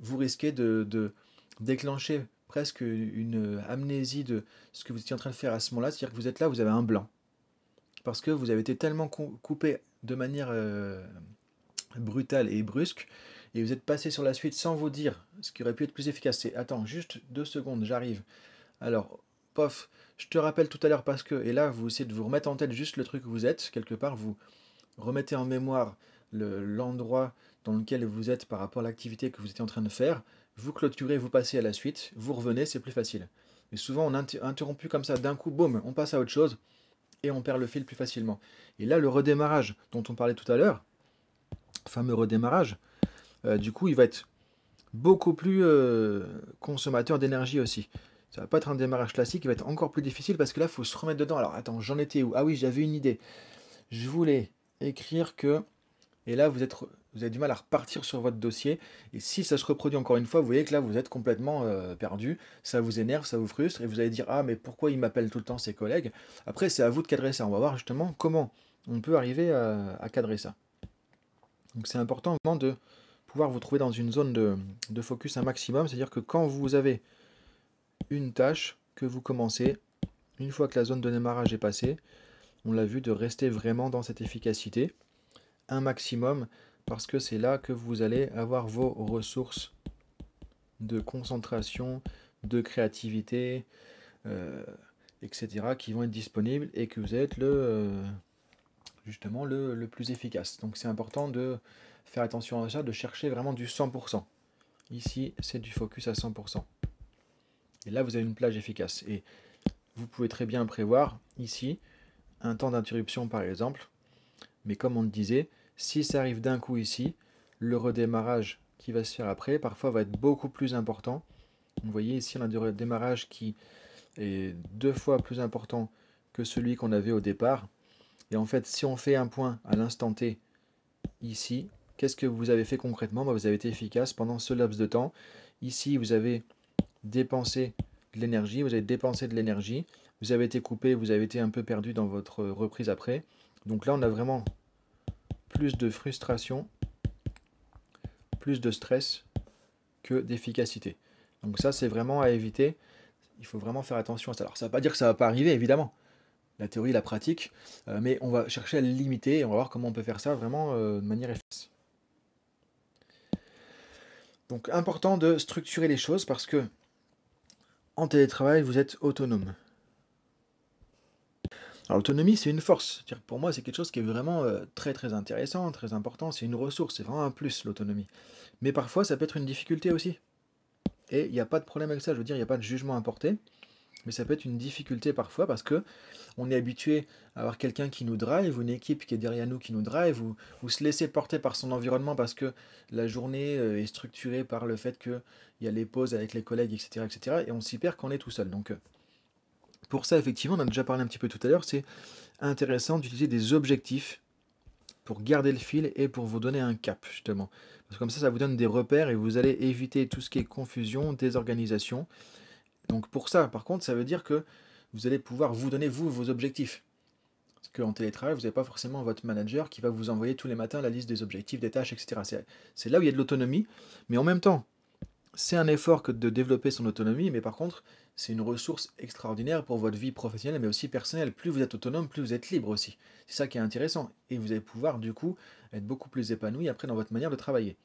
vous risquez de déclencher presque une amnésie de ce que vous étiez en train de faire à ce moment-là, c'est-à-dire que vous êtes là, vous avez un blanc. Parce que vous avez été tellement coupé de manière euh, brutale et brusque, et vous êtes passé sur la suite sans vous dire ce qui aurait pu être plus efficace. C'est attends, juste deux secondes, j'arrive. Alors, pof, je te rappelle tout à l'heure parce que, et là, vous essayez de vous remettre en tête juste le truc que vous êtes, quelque part, vous remettez en mémoire l'endroit dans lequel vous êtes par rapport à l'activité que vous étiez en train de faire, vous clôturez, vous passez à la suite, vous revenez, c'est plus facile. Mais souvent, on est interrompu comme ça, d'un coup, boum, on passe à autre chose, et on perd le fil plus facilement. Et là, le redémarrage dont on parlait tout à l'heure, fameux redémarrage, euh, du coup, il va être beaucoup plus euh, consommateur d'énergie aussi. Ça va pas être un démarrage classique, il va être encore plus difficile parce que là, il faut se remettre dedans. Alors, attends, j'en étais où Ah oui, j'avais une idée. Je voulais écrire que... Et là, vous êtes vous avez du mal à repartir sur votre dossier. Et si ça se reproduit encore une fois, vous voyez que là, vous êtes complètement euh, perdu, ça vous énerve, ça vous frustre, et vous allez dire, ah, mais pourquoi il m'appelle tout le temps ses collègues Après, c'est à vous de cadrer ça. On va voir justement comment on peut arriver euh, à, cadrer ça. Donc c'est important vraiment de pouvoir vous trouver dans une zone de, de focus un maximum, c'est-à-dire que quand vous avez une tâche que vous commencez, une fois que la zone de démarrage est passée, on l'a vu, de rester vraiment dans cette efficacité un maximum parce que c'est là que vous allez avoir vos ressources de concentration, de créativité, euh, etc., qui vont être disponibles et que vous êtes le euh, justement le, plus efficace. Donc c'est important de faire attention à ça, de chercher vraiment du 100%. Ici, c'est du focus à 100%. Et là, vous avez une plage efficace. Et vous pouvez très bien prévoir ici un temps d'interruption, par exemple. Mais comme on le disait, si ça arrive d'un coup ici, le redémarrage qui va se faire après, parfois va être beaucoup plus important. Vous voyez ici, on a un redémarrage qui est deux fois plus important que celui qu'on avait au départ. Et en fait, si on fait un point à l'instant T ici, qu'est-ce que vous avez fait concrètement bah, Vous avez été efficace pendant ce laps de temps. Ici, vous avez dépensé de l'énergie, vous avez dépensé de l'énergie, vous avez été coupé, vous avez été un peu perdu dans votre reprise après. Donc là, on a vraiment plus de frustration, plus de stress que d'efficacité. Donc ça, c'est vraiment à éviter. Il faut vraiment faire attention à ça. Alors ça ne veut pas dire que ça ne va pas arriver, évidemment. La théorie, la pratique. Euh, mais on va chercher à le limiter et on va voir comment on peut faire ça vraiment euh, de manière efficace. Donc important de structurer les choses parce que en télétravail, vous êtes autonome. Alors l'autonomie, c'est une force. Pour moi, c'est quelque chose qui est vraiment euh, très très intéressant, très important. C'est une ressource, c'est vraiment un plus l'autonomie. Mais parfois, ça peut être une difficulté aussi. Et il n'y a pas de problème avec ça. Je veux dire, il n'y a pas de jugement à porter. Mais ça peut être une difficulté parfois parce que on est habitué à avoir quelqu'un qui nous drive, ou une équipe qui est derrière nous qui nous drive, ou, ou se laisser porter par son environnement parce que la journée euh, est structurée par le fait qu'il y a les pauses avec les collègues, etc. etc. et on s'y perd quand on est tout seul. Donc euh, pour ça, effectivement, on a déjà parlé un petit peu tout à l'heure, c'est intéressant d'utiliser des objectifs pour garder le fil et pour vous donner un cap, justement. Parce que comme ça, ça vous donne des repères et vous allez éviter tout ce qui est confusion, désorganisation. Donc pour ça, par contre, ça veut dire que vous allez pouvoir vous donner, vous, vos objectifs. Parce qu'en télétravail, vous n'avez pas forcément votre manager qui va vous envoyer tous les matins la liste des objectifs, des tâches, etc. C'est là où il y a de l'autonomie, mais en même temps, c'est un effort que de développer son autonomie, mais par contre, c'est une ressource extraordinaire pour votre vie professionnelle, mais aussi personnelle. Plus vous êtes autonome, plus vous êtes libre aussi. C'est ça qui est intéressant. Et vous allez pouvoir, du coup, être beaucoup plus épanoui après dans votre manière de travailler.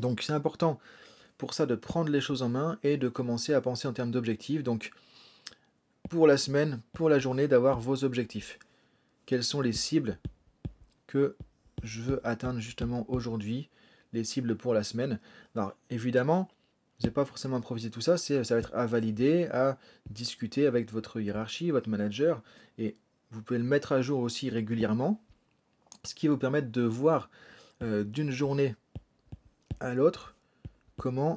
Donc c'est important pour ça de prendre les choses en main et de commencer à penser en termes d'objectifs. Donc pour la semaine, pour la journée, d'avoir vos objectifs. Quelles sont les cibles que je veux atteindre justement aujourd'hui Les cibles pour la semaine. Alors évidemment, vous n'avez pas forcément improvisé tout ça, ça va être à valider, à discuter avec votre hiérarchie, votre manager, et vous pouvez le mettre à jour aussi régulièrement, ce qui va vous permettre de voir euh, d'une journée à l'autre comment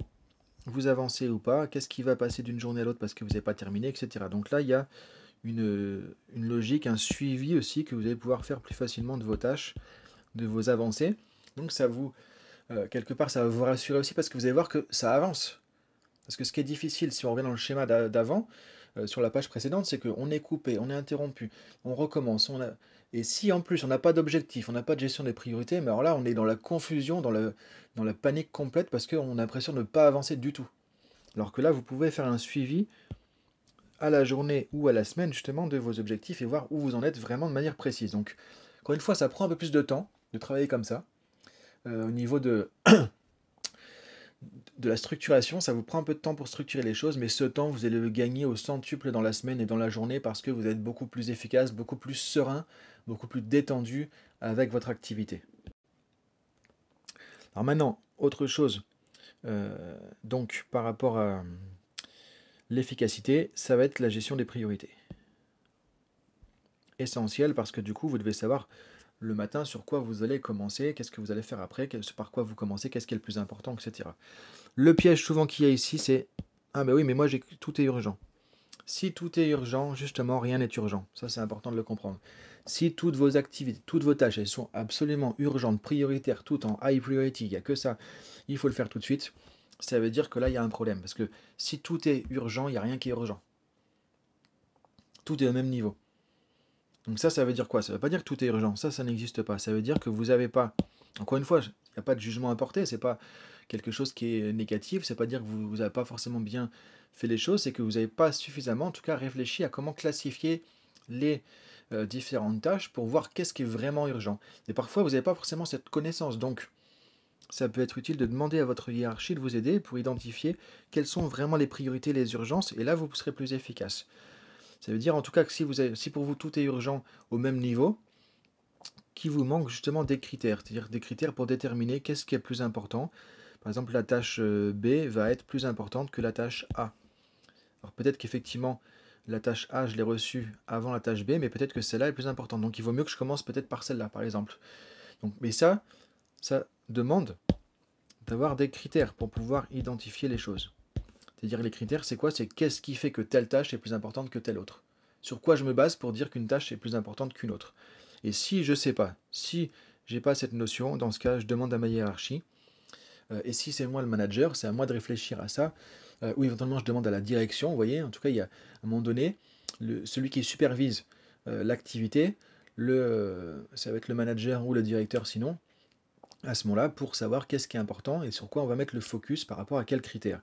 vous avancez ou pas, qu'est-ce qui va passer d'une journée à l'autre parce que vous n'avez pas terminé, etc. Donc là, il y a une, une, logique, un suivi aussi que vous allez pouvoir faire plus facilement de vos tâches, de vos avancées. Donc ça vous euh, quelque part, ça va vous rassurer aussi parce que vous allez voir que ça avance. Parce que ce qui est difficile, si on revient dans le schéma d'avant, euh, sur la page précédente, c'est qu'on est coupé, on est interrompu, on recommence. On Et si en plus on n'a pas d'objectif, on n'a pas de gestion des priorités, mais alors là, on est dans la confusion, dans, le, dans la panique complète parce qu'on a l'impression de ne pas avancer du tout. Alors que là, vous pouvez faire un suivi à la journée ou à la semaine justement de vos objectifs et voir où vous en êtes vraiment de manière précise. Donc, encore une fois, ça prend un peu plus de temps de travailler comme ça, euh, au niveau de, de la structuration, ça vous prend un peu de temps pour structurer les choses, mais ce temps, vous allez le gagner au centuple dans la semaine et dans la journée parce que vous êtes beaucoup plus efficace, beaucoup plus serein, beaucoup plus détendu avec votre activité. Alors maintenant, autre chose, euh, donc par rapport à l'efficacité, ça va être la gestion des priorités. Essentiel parce que du coup, vous devez savoir le matin, sur quoi vous allez commencer, qu'est-ce que vous allez faire après, par quoi vous commencez, qu'est-ce qui est le plus important, etc. Le piège souvent qu'il y a ici, c'est Ah, mais oui, mais moi, j'ai tout est urgent. Si tout est urgent, justement, rien n'est urgent. Ça, c'est important de le comprendre. Si toutes vos activités, toutes vos tâches, elles sont absolument urgentes, prioritaires, tout en high priority, il n'y a que ça, il faut le faire tout de suite, ça veut dire que là, il y a un problème. Parce que si tout est urgent, il n'y a rien qui est urgent. Tout est au même niveau. Donc ça, ça veut dire quoi Ça ne veut pas dire que tout est urgent. Ça, ça n'existe pas. Ça veut dire que vous n'avez pas. Encore une fois, il n'y a pas de jugement à porter. n'est pas quelque chose qui est négatif. C'est pas dire que vous n'avez pas forcément bien fait les choses. C'est que vous n'avez pas suffisamment, en tout cas, réfléchi à comment classifier les euh, différentes tâches pour voir qu'est-ce qui est vraiment urgent. Et parfois, vous n'avez pas forcément cette connaissance. Donc, ça peut être utile de demander à votre hiérarchie de vous aider pour identifier quelles sont vraiment les priorités, les urgences. Et là, vous serez plus efficace. Ça veut dire en tout cas que si, pour vous tout est urgent au même niveau, qu'il vous manque justement des critères, c'est-à-dire des critères pour déterminer qu'est-ce qui est plus important. Par exemple, la tâche euh, B va être plus importante que la tâche A. Alors peut-être qu'effectivement, la tâche A, je l'ai reçue avant la tâche B, mais peut-être que celle-là est plus importante. Donc il vaut mieux que je commence peut-être par celle-là, par exemple. Donc, mais ça, ça demande d'avoir des critères pour pouvoir identifier les choses. C'est-à-dire les critères, c'est quoi C'est qu'est-ce qui fait que telle tâche est plus importante que telle autre Sur quoi je me base pour dire qu'une tâche est plus importante qu'une autre Et si je ne sais pas, si j'ai pas cette notion, dans ce cas, je demande à ma hiérarchie. Euh, et si c'est moi le manager, c'est à moi de réfléchir à ça. Euh, ou éventuellement, je demande à la direction, vous voyez. En tout cas, il y a, à un moment donné, celui qui supervise euh, l'activité, le, ça va être le manager ou le directeur sinon, à ce moment-là pour savoir qu'est-ce qui est important et sur quoi on va mettre le focus par rapport à quels critères.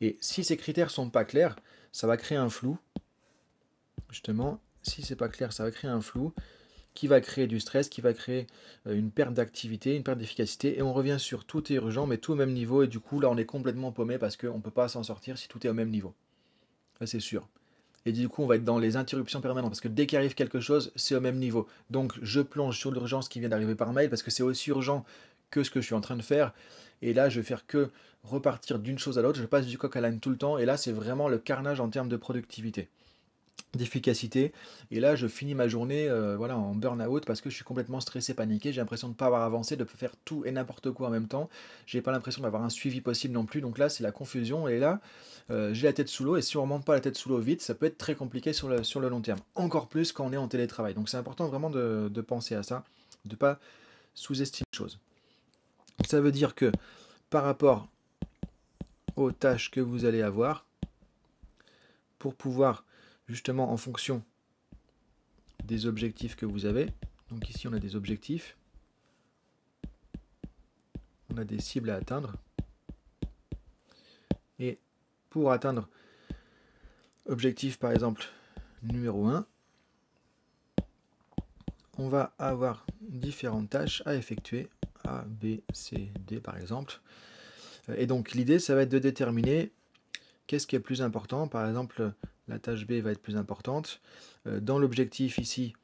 Et si ces critères sont pas clairs, ça va créer un flou. Justement, si c'est pas clair, ça va créer un flou qui va créer du stress, qui va créer euh, une perte d'activité, une perte d'efficacité. Et on revient sur tout est urgent, mais tout au même niveau. Et du coup, là, on est complètement paumé parce qu'on ne peut pas s'en sortir si tout est au même niveau. Ça, c'est sûr. Et du coup, on va être dans les interruptions permanentes parce que dès qu'arrive quelque chose, c'est au même niveau. Donc, je plonge sur l'urgence qui vient d'arriver par mail parce que c'est aussi urgent que ce que je suis en train de faire. Et là, je vais faire que repartir d'une chose à l'autre. Je passe du coq à l'âne tout le temps. Et là, c'est vraiment le carnage en termes de productivité d'efficacité. Et là, je finis ma journée euh, voilà, en burn-out parce que je suis complètement stressé, paniqué. J'ai l'impression de ne pas avoir avancé, de faire tout et n'importe quoi en même temps. J'ai pas l'impression d'avoir un suivi possible non plus. Donc là, c'est la confusion. Et là, euh, j'ai la tête sous l'eau. Et si on ne remonte pas la tête sous l'eau vite, ça peut être très compliqué sur le, sur le long terme. Encore plus quand on est en télétravail. Donc c'est important vraiment de, penser à ça, de ne pas sous-estimer les choses. Ça veut dire que par rapport aux tâches que vous allez avoir, pour pouvoir justement en fonction des objectifs que vous avez, donc ici on a des objectifs, on a des cibles à atteindre, et pour atteindre objectif par exemple numéro 1, on va avoir différentes tâches à effectuer a, B, C, D par exemple. Euh, et donc l'idée, ça va être de déterminer qu'est-ce qui est plus important. Par exemple, la tâche B va être plus importante. Euh, dans l'objectif ici,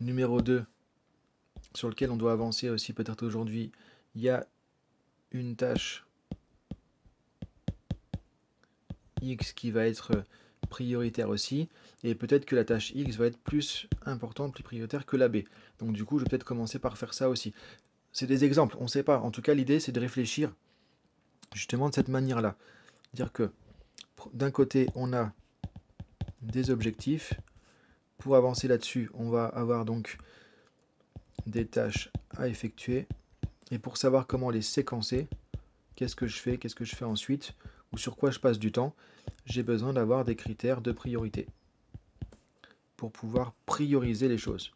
numéro 2, sur lequel on doit avancer aussi peut-être aujourd'hui, il y a une tâche X qui va être prioritaire aussi, et peut-être que la tâche X va être plus importante, plus prioritaire que la B. Donc du coup, je vais peut-être commencer par faire ça aussi c'est des exemples, on ne sait pas. En tout cas, l'idée, c'est de réfléchir justement de cette manière-là. Dire que d'un côté, on a des objectifs. Pour avancer là-dessus, on va avoir donc des tâches à effectuer. Et pour savoir comment les séquencer, qu'est-ce que je fais, qu'est-ce que je fais ensuite, ou sur quoi je passe du temps, j'ai besoin d'avoir des critères de priorité pour pouvoir prioriser les choses.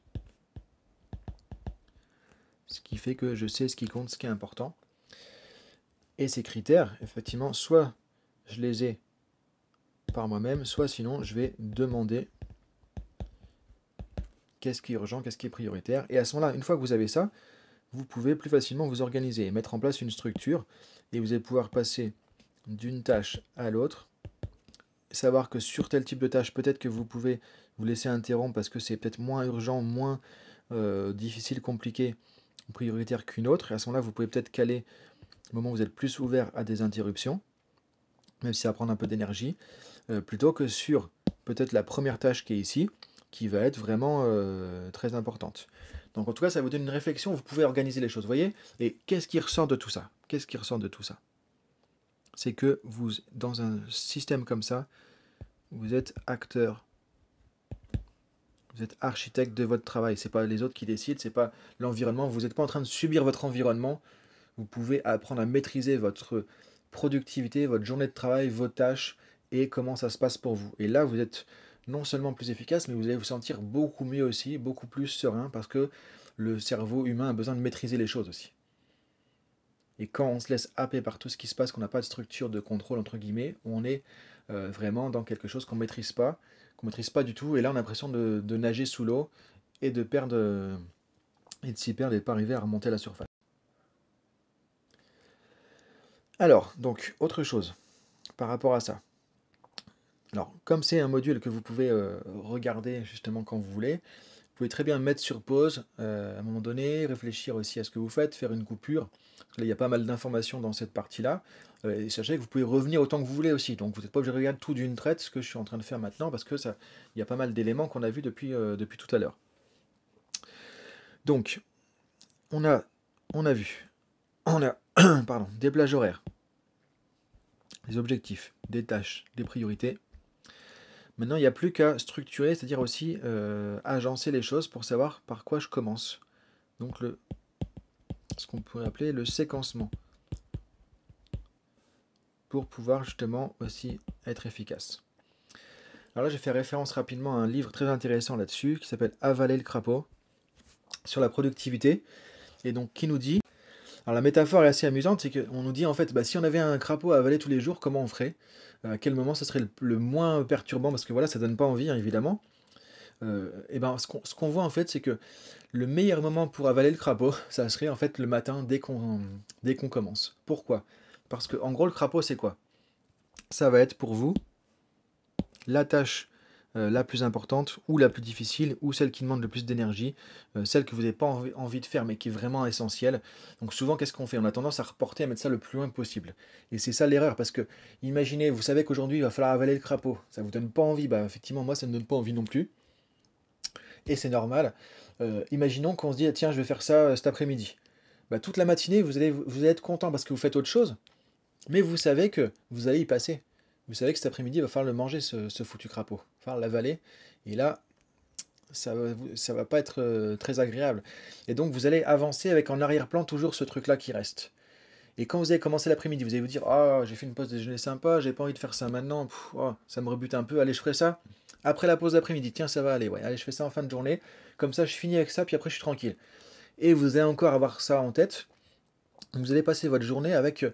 Ce qui fait que je sais ce qui compte, ce qui est important. Et ces critères, effectivement, soit je les ai par moi-même, soit sinon je vais demander qu'est-ce qui est urgent, qu'est-ce qui est prioritaire. Et à ce moment-là, une fois que vous avez ça, vous pouvez plus facilement vous organiser mettre en place une structure. Et vous allez pouvoir passer d'une tâche à l'autre. Savoir que sur tel type de tâche, peut-être que vous pouvez vous laisser interrompre parce que c'est peut-être moins urgent, moins euh, difficile, compliqué prioritaire qu'une autre. Et à ce moment-là, vous pouvez peut-être caler le moment où vous êtes plus ouvert à des interruptions, même si ça prend prendre un peu d'énergie, euh, plutôt que sur peut-être la première tâche qui est ici, qui va être vraiment euh, très importante. Donc en tout cas, ça vous donne une réflexion, vous pouvez organiser les choses, voyez Et qu'est-ce qui ressort de tout ça Qu'est-ce qui ressort de tout ça C'est que vous, dans un système comme ça, vous êtes acteur vous êtes architecte de votre travail. ce n'est pas les autres qui décident, ce n'est pas l'environnement. Vous n'êtes pas en train de subir votre environnement. Vous pouvez apprendre à maîtriser votre productivité, votre journée de travail, vos tâches et comment ça se passe pour vous. Et là, vous êtes non seulement plus efficace, mais vous allez vous sentir beaucoup mieux aussi, beaucoup plus serein, parce que le cerveau humain a besoin de maîtriser les choses aussi. Et quand on se laisse happer par tout ce qui se passe, qu'on n'a pas de structure de contrôle, entre guillemets, on est euh, vraiment dans quelque chose qu'on ne maîtrise pas, maîtrise pas du tout. Et là, on a l'impression de, nager sous l'eau et de perdre et de s'y perdre et pas arriver à remonter à la surface. Alors, donc, autre chose par rapport à ça. Alors, comme c'est un module que vous pouvez euh, regarder justement quand vous voulez, vous pouvez très bien mettre sur pause euh, à un moment donné, réfléchir aussi à ce que vous faites, faire une coupure. il y a pas mal d'informations dans cette partie-là. Euh, et sachez que vous pouvez revenir autant que vous voulez aussi. Donc vous n'êtes pas obligé de regarder tout d'une traite, ce que je suis en train de faire maintenant, parce que ça, il y a pas mal d'éléments qu'on a vus depuis, euh, depuis tout à l'heure. Donc, on a, on a vu. On a pardon, des plages horaires, des objectifs, des tâches, des priorités. Maintenant, il n'y a plus qu'à structurer, c'est-à-dire aussi euh, agencer les choses pour savoir par quoi je commence. Donc, ce qu'on pourrait appeler le séquencement. Pour pouvoir justement aussi être efficace. Alors là, j'ai fait référence rapidement à un livre très intéressant là-dessus qui s'appelle Avaler le crapaud sur la productivité. Et donc, qui nous dit alors la métaphore est assez amusante, c'est qu'on nous dit en fait, bah, si on avait un crapaud à avaler tous les jours, comment on ferait euh, À quel moment ce serait le, moins perturbant Parce que voilà, ça donne pas envie, hein, évidemment. Euh, et ben, ce qu'on voit en fait, c'est que le meilleur moment pour avaler le crapaud, ça serait en fait le matin dès qu'on commence. Pourquoi Parce que en gros, le crapaud, c'est quoi Ça va être pour vous la tâche euh, la plus importante ou la plus difficile ou celle qui demande le plus d'énergie, euh, celle que vous n'avez pas envie de faire mais qui est vraiment essentielle. Donc souvent qu'est-ce qu'on fait On a tendance à reporter, à mettre ça le plus loin possible. Et c'est ça l'erreur parce que imaginez, vous savez qu'aujourd'hui il va falloir avaler le crapaud, ça vous donne pas envie, bah effectivement moi ça ne me donne pas envie non plus. Et c'est normal. Euh, imaginons qu'on se dit ah, tiens je vais faire ça cet après-midi. Bah, toute la matinée vous allez, vous allez être content parce que vous faites autre chose, mais vous savez que vous allez y passer. Vous savez que cet après-midi, il va falloir le manger, ce, foutu crapaud. Il va falloir l'avaler. Et là, ça ne va, pas être euh, très agréable. Et donc, vous allez avancer avec en arrière-plan toujours ce truc-là qui reste. Et quand vous allez commencer l'après-midi, vous allez vous dire Ah, j'ai fait une pause déjeuner sympa, j'ai pas envie de faire ça maintenant, oh, ça me rebute un peu, allez, je ferai ça. Après la pause d'après-midi, tiens, ça va aller, ouais, allez, je fais ça en fin de journée, comme ça, je finis avec ça, puis après, je suis tranquille. Et vous allez encore avoir ça en tête. Vous allez passer votre journée avec euh,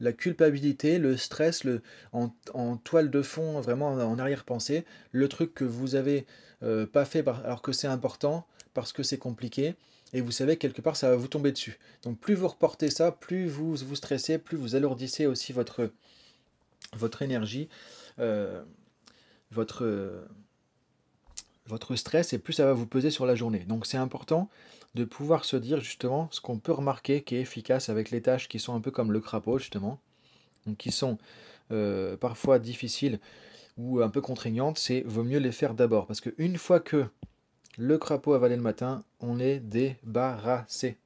la culpabilité, le stress, le, en, toile de fond, vraiment en arrière-pensée, le truc que vous avez euh, pas fait alors que c'est important, parce que c'est compliqué, et vous savez quelque part ça va vous tomber dessus. Donc plus vous reportez ça, plus vous vous stressez, plus vous alourdissez aussi votre, votre énergie, euh, votre, votre stress, et plus ça va vous peser sur la journée. Donc c'est important de pouvoir se dire justement ce qu'on peut remarquer qui est efficace avec les tâches qui sont un peu comme le crapaud justement, donc qui sont euh, parfois difficiles ou un peu contraignantes, c'est vaut mieux les faire d'abord parce qu'une fois que le crapaud avalé le matin, on est débarrassé.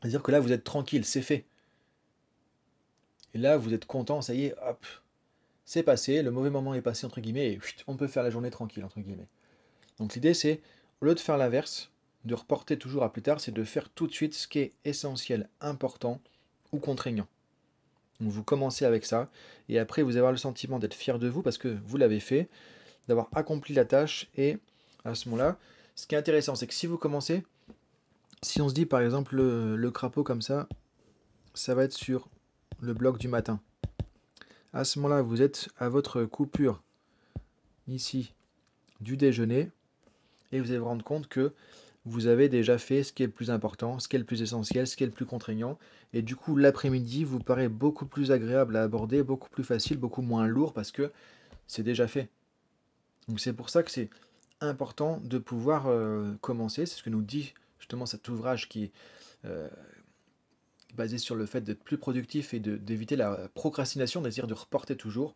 C'est-à-dire que là vous êtes tranquille, c'est fait. Et là vous êtes content, ça y est, hop, c'est passé, le mauvais moment est passé entre guillemets et on peut faire la journée tranquille entre guillemets. Donc l'idée c'est au lieu de faire l'inverse, de reporter toujours à plus tard, c'est de faire tout de suite ce qui est essentiel, important ou contraignant. Donc vous commencez avec ça, et après vous avoir le sentiment d'être fier de vous parce que vous l'avez fait, d'avoir accompli la tâche, et à ce moment-là, ce qui est intéressant, c'est que si vous commencez, si on se dit par exemple le, le crapaud comme ça, ça va être sur le bloc du matin. À ce moment-là, vous êtes à votre coupure ici du déjeuner, et vous allez vous rendre compte que vous avez déjà fait ce qui est le plus important, ce qui est le plus essentiel, ce qui est le plus contraignant. Et du coup, l'après-midi vous paraît beaucoup plus agréable à aborder, beaucoup plus facile, beaucoup moins lourd parce que c'est déjà fait. Donc c'est pour ça que c'est important de pouvoir euh, commencer. C'est ce que nous dit justement cet ouvrage qui est euh, basé sur le fait d'être plus productif et d'éviter la procrastination, c'est-à-dire de reporter toujours,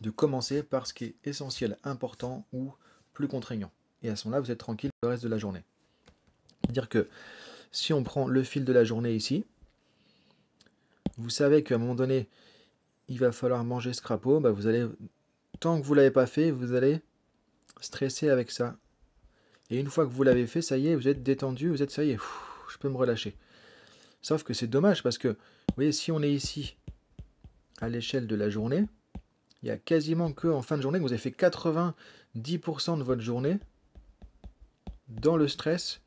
de commencer par ce qui est essentiel, important ou plus contraignant et à ce moment-là, vous êtes tranquille le reste de la journée. C'est-à-dire que si on prend le fil de la journée ici, vous savez qu'à un moment donné, il va falloir manger ce crapaud, bah, vous allez, tant que vous ne l'avez pas fait, vous allez stresser avec ça. Et une fois que vous l'avez fait, ça y est, vous êtes détendu, vous êtes, ça y est, je peux me relâcher. Sauf que c'est dommage parce que, vous voyez, si on est ici, à l'échelle de la journée, il n'y a quasiment que en fin de journée, que vous avez fait 90% de votre journée, dans le stress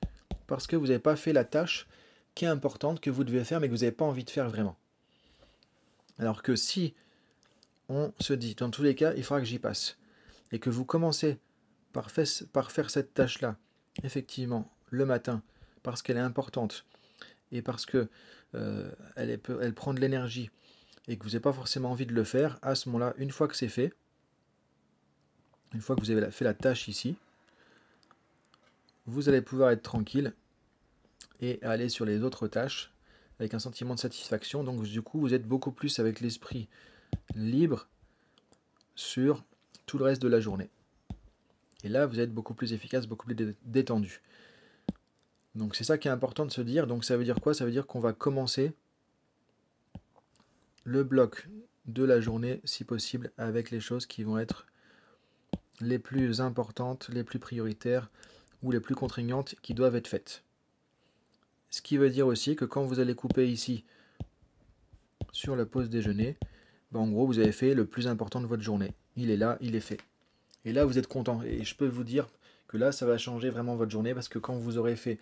parce que vous n'avez pas fait la tâche qui est importante, que vous devez faire, mais que vous n'avez pas envie de faire vraiment. Alors que si on se dit, dans tous les cas, il faudra que j'y passe, et que vous commencez par, faire cette tâche-là, effectivement, le matin, parce qu'elle est importante, et parce que euh, elle prend de l'énergie, et que vous n'avez pas forcément envie de le faire, à ce moment-là, une fois que c'est fait, une fois que vous avez fait la tâche ici, vous allez pouvoir être tranquille et aller sur les autres tâches avec un sentiment de satisfaction. Donc du coup, vous êtes beaucoup plus avec l'esprit libre sur tout le reste de la journée. Et là, vous êtes beaucoup plus efficace, beaucoup plus détendu. Donc c'est ça qui est important de se dire. Donc ça veut dire quoi Ça veut dire qu'on va commencer le bloc de la journée, si possible, avec les choses qui vont être les plus importantes, les plus prioritaires, les plus contraignantes qui doivent être faites. Ce qui veut dire aussi que quand vous allez couper ici sur la pause déjeuner, ben, en gros vous avez fait le plus important de votre journée. Il est là, il est fait. Et là vous êtes content. Et je peux vous dire que là ça va changer vraiment votre journée parce que quand vous aurez fait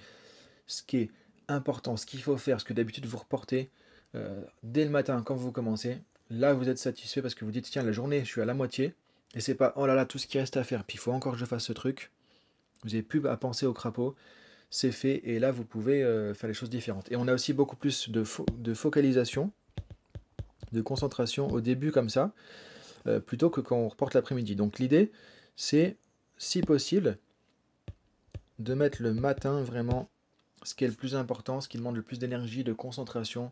ce qui est important, ce qu'il faut faire, ce que d'habitude vous reportez, euh, dès le matin quand vous commencez, là vous êtes satisfait parce que vous dites tiens la journée je suis à la moitié et c'est pas oh là là tout ce qui reste à faire puis il faut encore que je fasse ce truc vous n'avez plus à penser au crapaud. C'est fait. Et là, vous pouvez euh, faire les choses différentes. Et on a aussi beaucoup plus de, de focalisation, de concentration au début comme ça, euh, plutôt que quand on reporte l'après-midi. Donc l'idée, c'est, si possible, de mettre le matin vraiment ce qui est le plus important, ce qui demande le plus d'énergie, de concentration,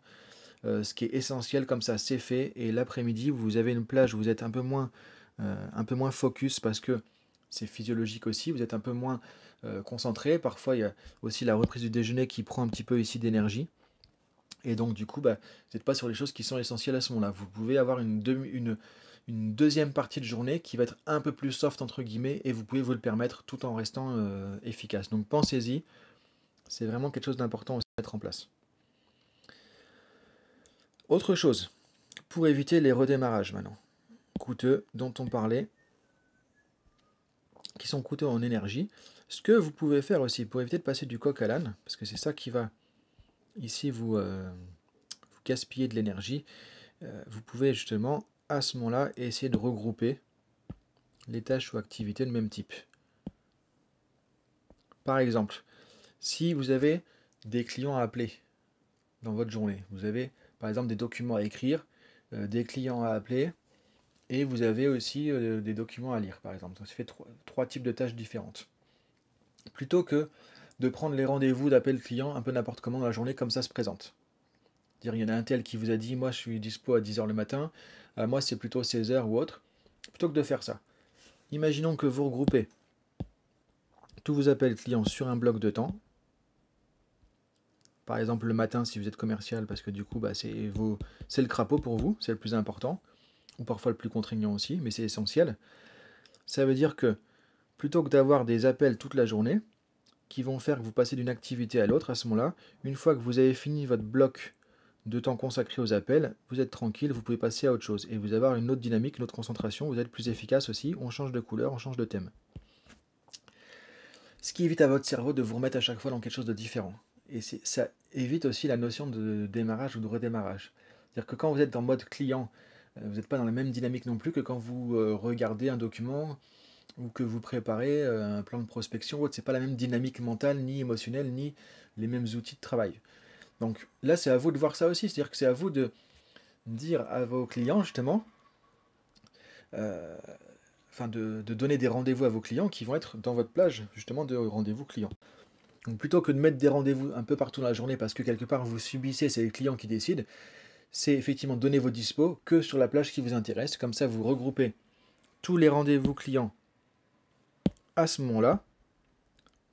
euh, ce qui est essentiel, comme ça c'est fait. Et l'après-midi, vous avez une plage où vous êtes un peu moins, un peu moins focus parce que c'est physiologique aussi, vous êtes un peu moins euh, concentré. Parfois, il y a aussi la reprise du déjeuner qui prend un petit peu ici d'énergie. Et donc, du coup, bah, vous n'êtes pas sur les choses qui sont essentielles à ce moment-là. Vous pouvez avoir une, deuxième partie de journée qui va être un peu plus soft, entre guillemets, et vous pouvez vous le permettre tout en restant euh, efficace. Donc, pensez-y. C'est vraiment quelque chose d'important aussi à mettre en place. Autre chose, pour éviter les redémarrages maintenant, coûteux, dont on parlait, qui sont coûteux en énergie. Ce que vous pouvez faire aussi pour éviter de passer du coq à l'âne, parce que c'est ça qui va ici vous, euh, gaspiller de l'énergie, euh, vous pouvez justement à ce moment-là essayer de regrouper les tâches ou activités de même type. Par exemple, si vous avez des clients à appeler dans votre journée, vous avez par exemple des documents à écrire, euh, des clients à appeler, et vous avez aussi euh, des documents à lire, par exemple. ça fait trois, types de tâches différentes. Plutôt que de prendre les rendez-vous d'appel client un peu n'importe comment dans la journée, comme ça se présente. Dire, il y en a un tel qui vous a dit, moi je suis dispo à 10h le matin, à euh, moi c'est plutôt 16h ou autre, plutôt que de faire ça. Imaginons que vous regroupez tous vos appels clients sur un bloc de temps. Par exemple, le matin, si vous êtes commercial, parce que du coup, bah, c'est le crapaud pour vous, c'est le plus important ou parfois le plus contraignant aussi, mais c'est essentiel. Ça veut dire que plutôt que d'avoir des appels toute la journée, qui vont faire que vous passez d'une activité à l'autre à ce moment-là, une fois que vous avez fini votre bloc de temps consacré aux appels, vous êtes tranquille, vous pouvez passer à autre chose et vous avoir une autre dynamique, une autre concentration, vous êtes plus efficace aussi, on change de couleur, on change de thème. Ce qui évite à votre cerveau de vous remettre à chaque fois dans quelque chose de différent. Et ça évite aussi la notion de démarrage ou de redémarrage. C'est-à-dire que quand vous êtes en mode client euh, vous n'êtes pas dans la même dynamique non plus que quand vous euh, regardez un document ou que vous préparez euh, un plan de prospection ou C'est pas la même dynamique mentale, ni émotionnelle, ni les mêmes outils de travail. Donc là, c'est à vous de voir ça aussi. C'est-à-dire que c'est à vous de dire à vos clients, justement, enfin de, de, donner des rendez-vous à vos clients qui vont être dans votre plage, justement, de rendez-vous clients. Donc plutôt que de mettre des rendez-vous un peu partout dans la journée parce que quelque part vous subissez, c'est les clients qui décident, c'est effectivement donner vos dispos que sur la plage qui vous intéresse. Comme ça, vous regroupez tous les rendez-vous clients à ce moment-là,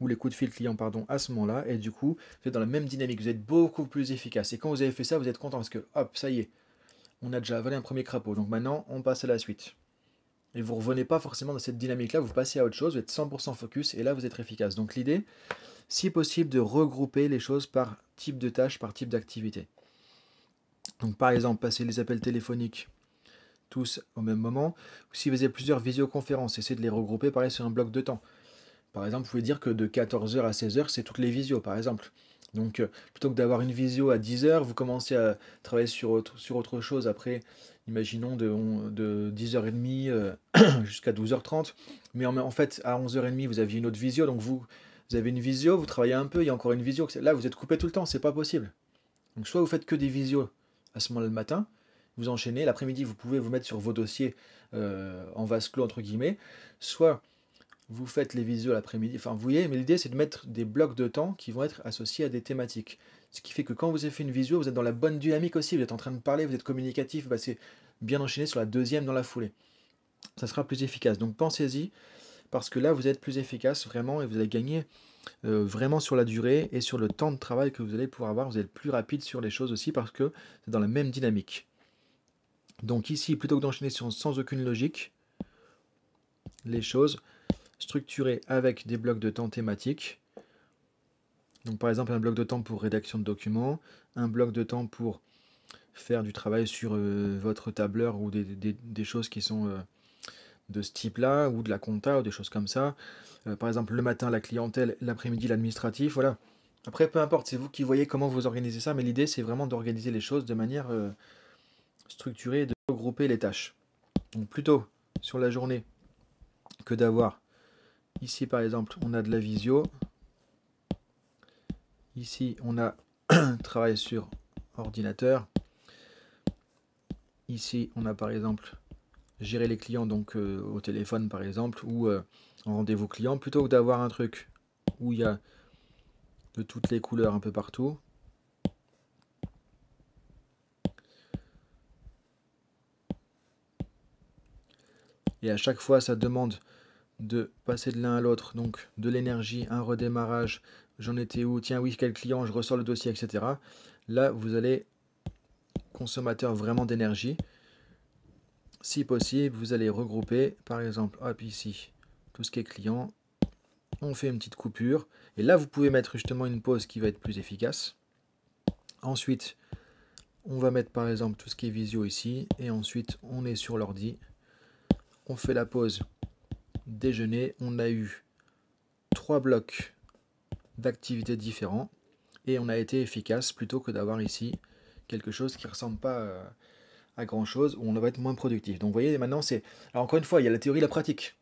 ou les coups de fil clients, pardon, à ce moment-là, et du coup, vous êtes dans la même dynamique, vous êtes beaucoup plus efficace. Et quand vous avez fait ça, vous êtes content parce que, hop, ça y est, on a déjà avalé un premier crapaud. Donc maintenant, on passe à la suite. Et vous revenez pas forcément dans cette dynamique-là, vous passez à autre chose, vous êtes 100% focus, et là, vous êtes efficace. Donc l'idée, si possible, de regrouper les choses par type de tâche, par type d'activité. Donc par exemple, passer les appels téléphoniques tous au même moment. Ou si vous avez plusieurs visioconférences, essayez de les regrouper pareil sur un bloc de temps. Par exemple, vous pouvez dire que de 14h à 16h, c'est toutes les visios, par exemple. Donc, euh, plutôt que d'avoir une visio à 10h, vous commencez à travailler sur autre, sur autre chose. Après, imaginons de, de 10h30 euh, jusqu'à 12h30. Mais en, fait, à 11h30, vous aviez une autre visio. Donc, vous, vous avez une visio, vous travaillez un peu, il y a encore une visio. Là, vous êtes coupé tout le temps, c'est pas possible. Donc, soit vous faites que des visios le matin, vous enchaînez, l'après-midi vous pouvez vous mettre sur vos dossiers euh, en vase clos entre guillemets, soit vous faites les visuels l'après-midi, enfin vous voyez, mais l'idée c'est de mettre des blocs de temps qui vont être associés à des thématiques. Ce qui fait que quand vous avez fait une visio, vous êtes dans la bonne dynamique aussi, vous êtes en train de parler, vous êtes communicatif, bah, c'est bien enchaîné sur la deuxième dans la foulée. Ça sera plus efficace. Donc pensez-y, parce que là vous êtes plus efficace vraiment et vous allez gagner euh, vraiment sur la durée et sur le temps de travail que vous allez pouvoir avoir. Vous allez plus rapide sur les choses aussi parce que c'est dans la même dynamique. Donc ici, plutôt que d'enchaîner sans aucune logique, les choses structurées avec des blocs de temps thématiques. Donc par exemple un bloc de temps pour rédaction de documents, un bloc de temps pour faire du travail sur euh, votre tableur ou des, choses qui sont euh, de ce type-là, ou de la compta, ou des choses comme ça. Euh, par exemple, le matin, la clientèle, l'après-midi, l'administratif, voilà. Après, peu importe, c'est vous qui voyez comment vous organisez ça, mais l'idée, c'est vraiment d'organiser les choses de manière euh, structurée, de regrouper les tâches. Donc plutôt sur la journée que d'avoir, ici par exemple, on a de la visio, ici on a travail sur ordinateur, ici on a par exemple gérer les clients donc euh, au téléphone par exemple ou euh, en rendez-vous client plutôt que d'avoir un truc où il y a de toutes les couleurs un peu partout. Et à chaque fois ça demande de passer de l'un à l'autre, donc de l'énergie, un redémarrage, j'en étais où, tiens oui quel client, je ressors le dossier, etc. Là vous allez consommateur vraiment d'énergie si possible, vous allez regrouper, par exemple, ici, tout ce qui est client. On fait une petite coupure. Et là, vous pouvez mettre justement une pause qui va être plus efficace. Ensuite, on va mettre par exemple tout ce qui est visio ici. Et ensuite, on est sur l'ordi. On fait la pause déjeuner. On a eu trois blocs d'activités différents. Et on a été efficace plutôt que d'avoir ici quelque chose qui ressemble pas... À euh, à grand chose, où on va être moins productif. Donc vous voyez, maintenant c'est... Alors encore une fois, il y a la théorie et la pratique.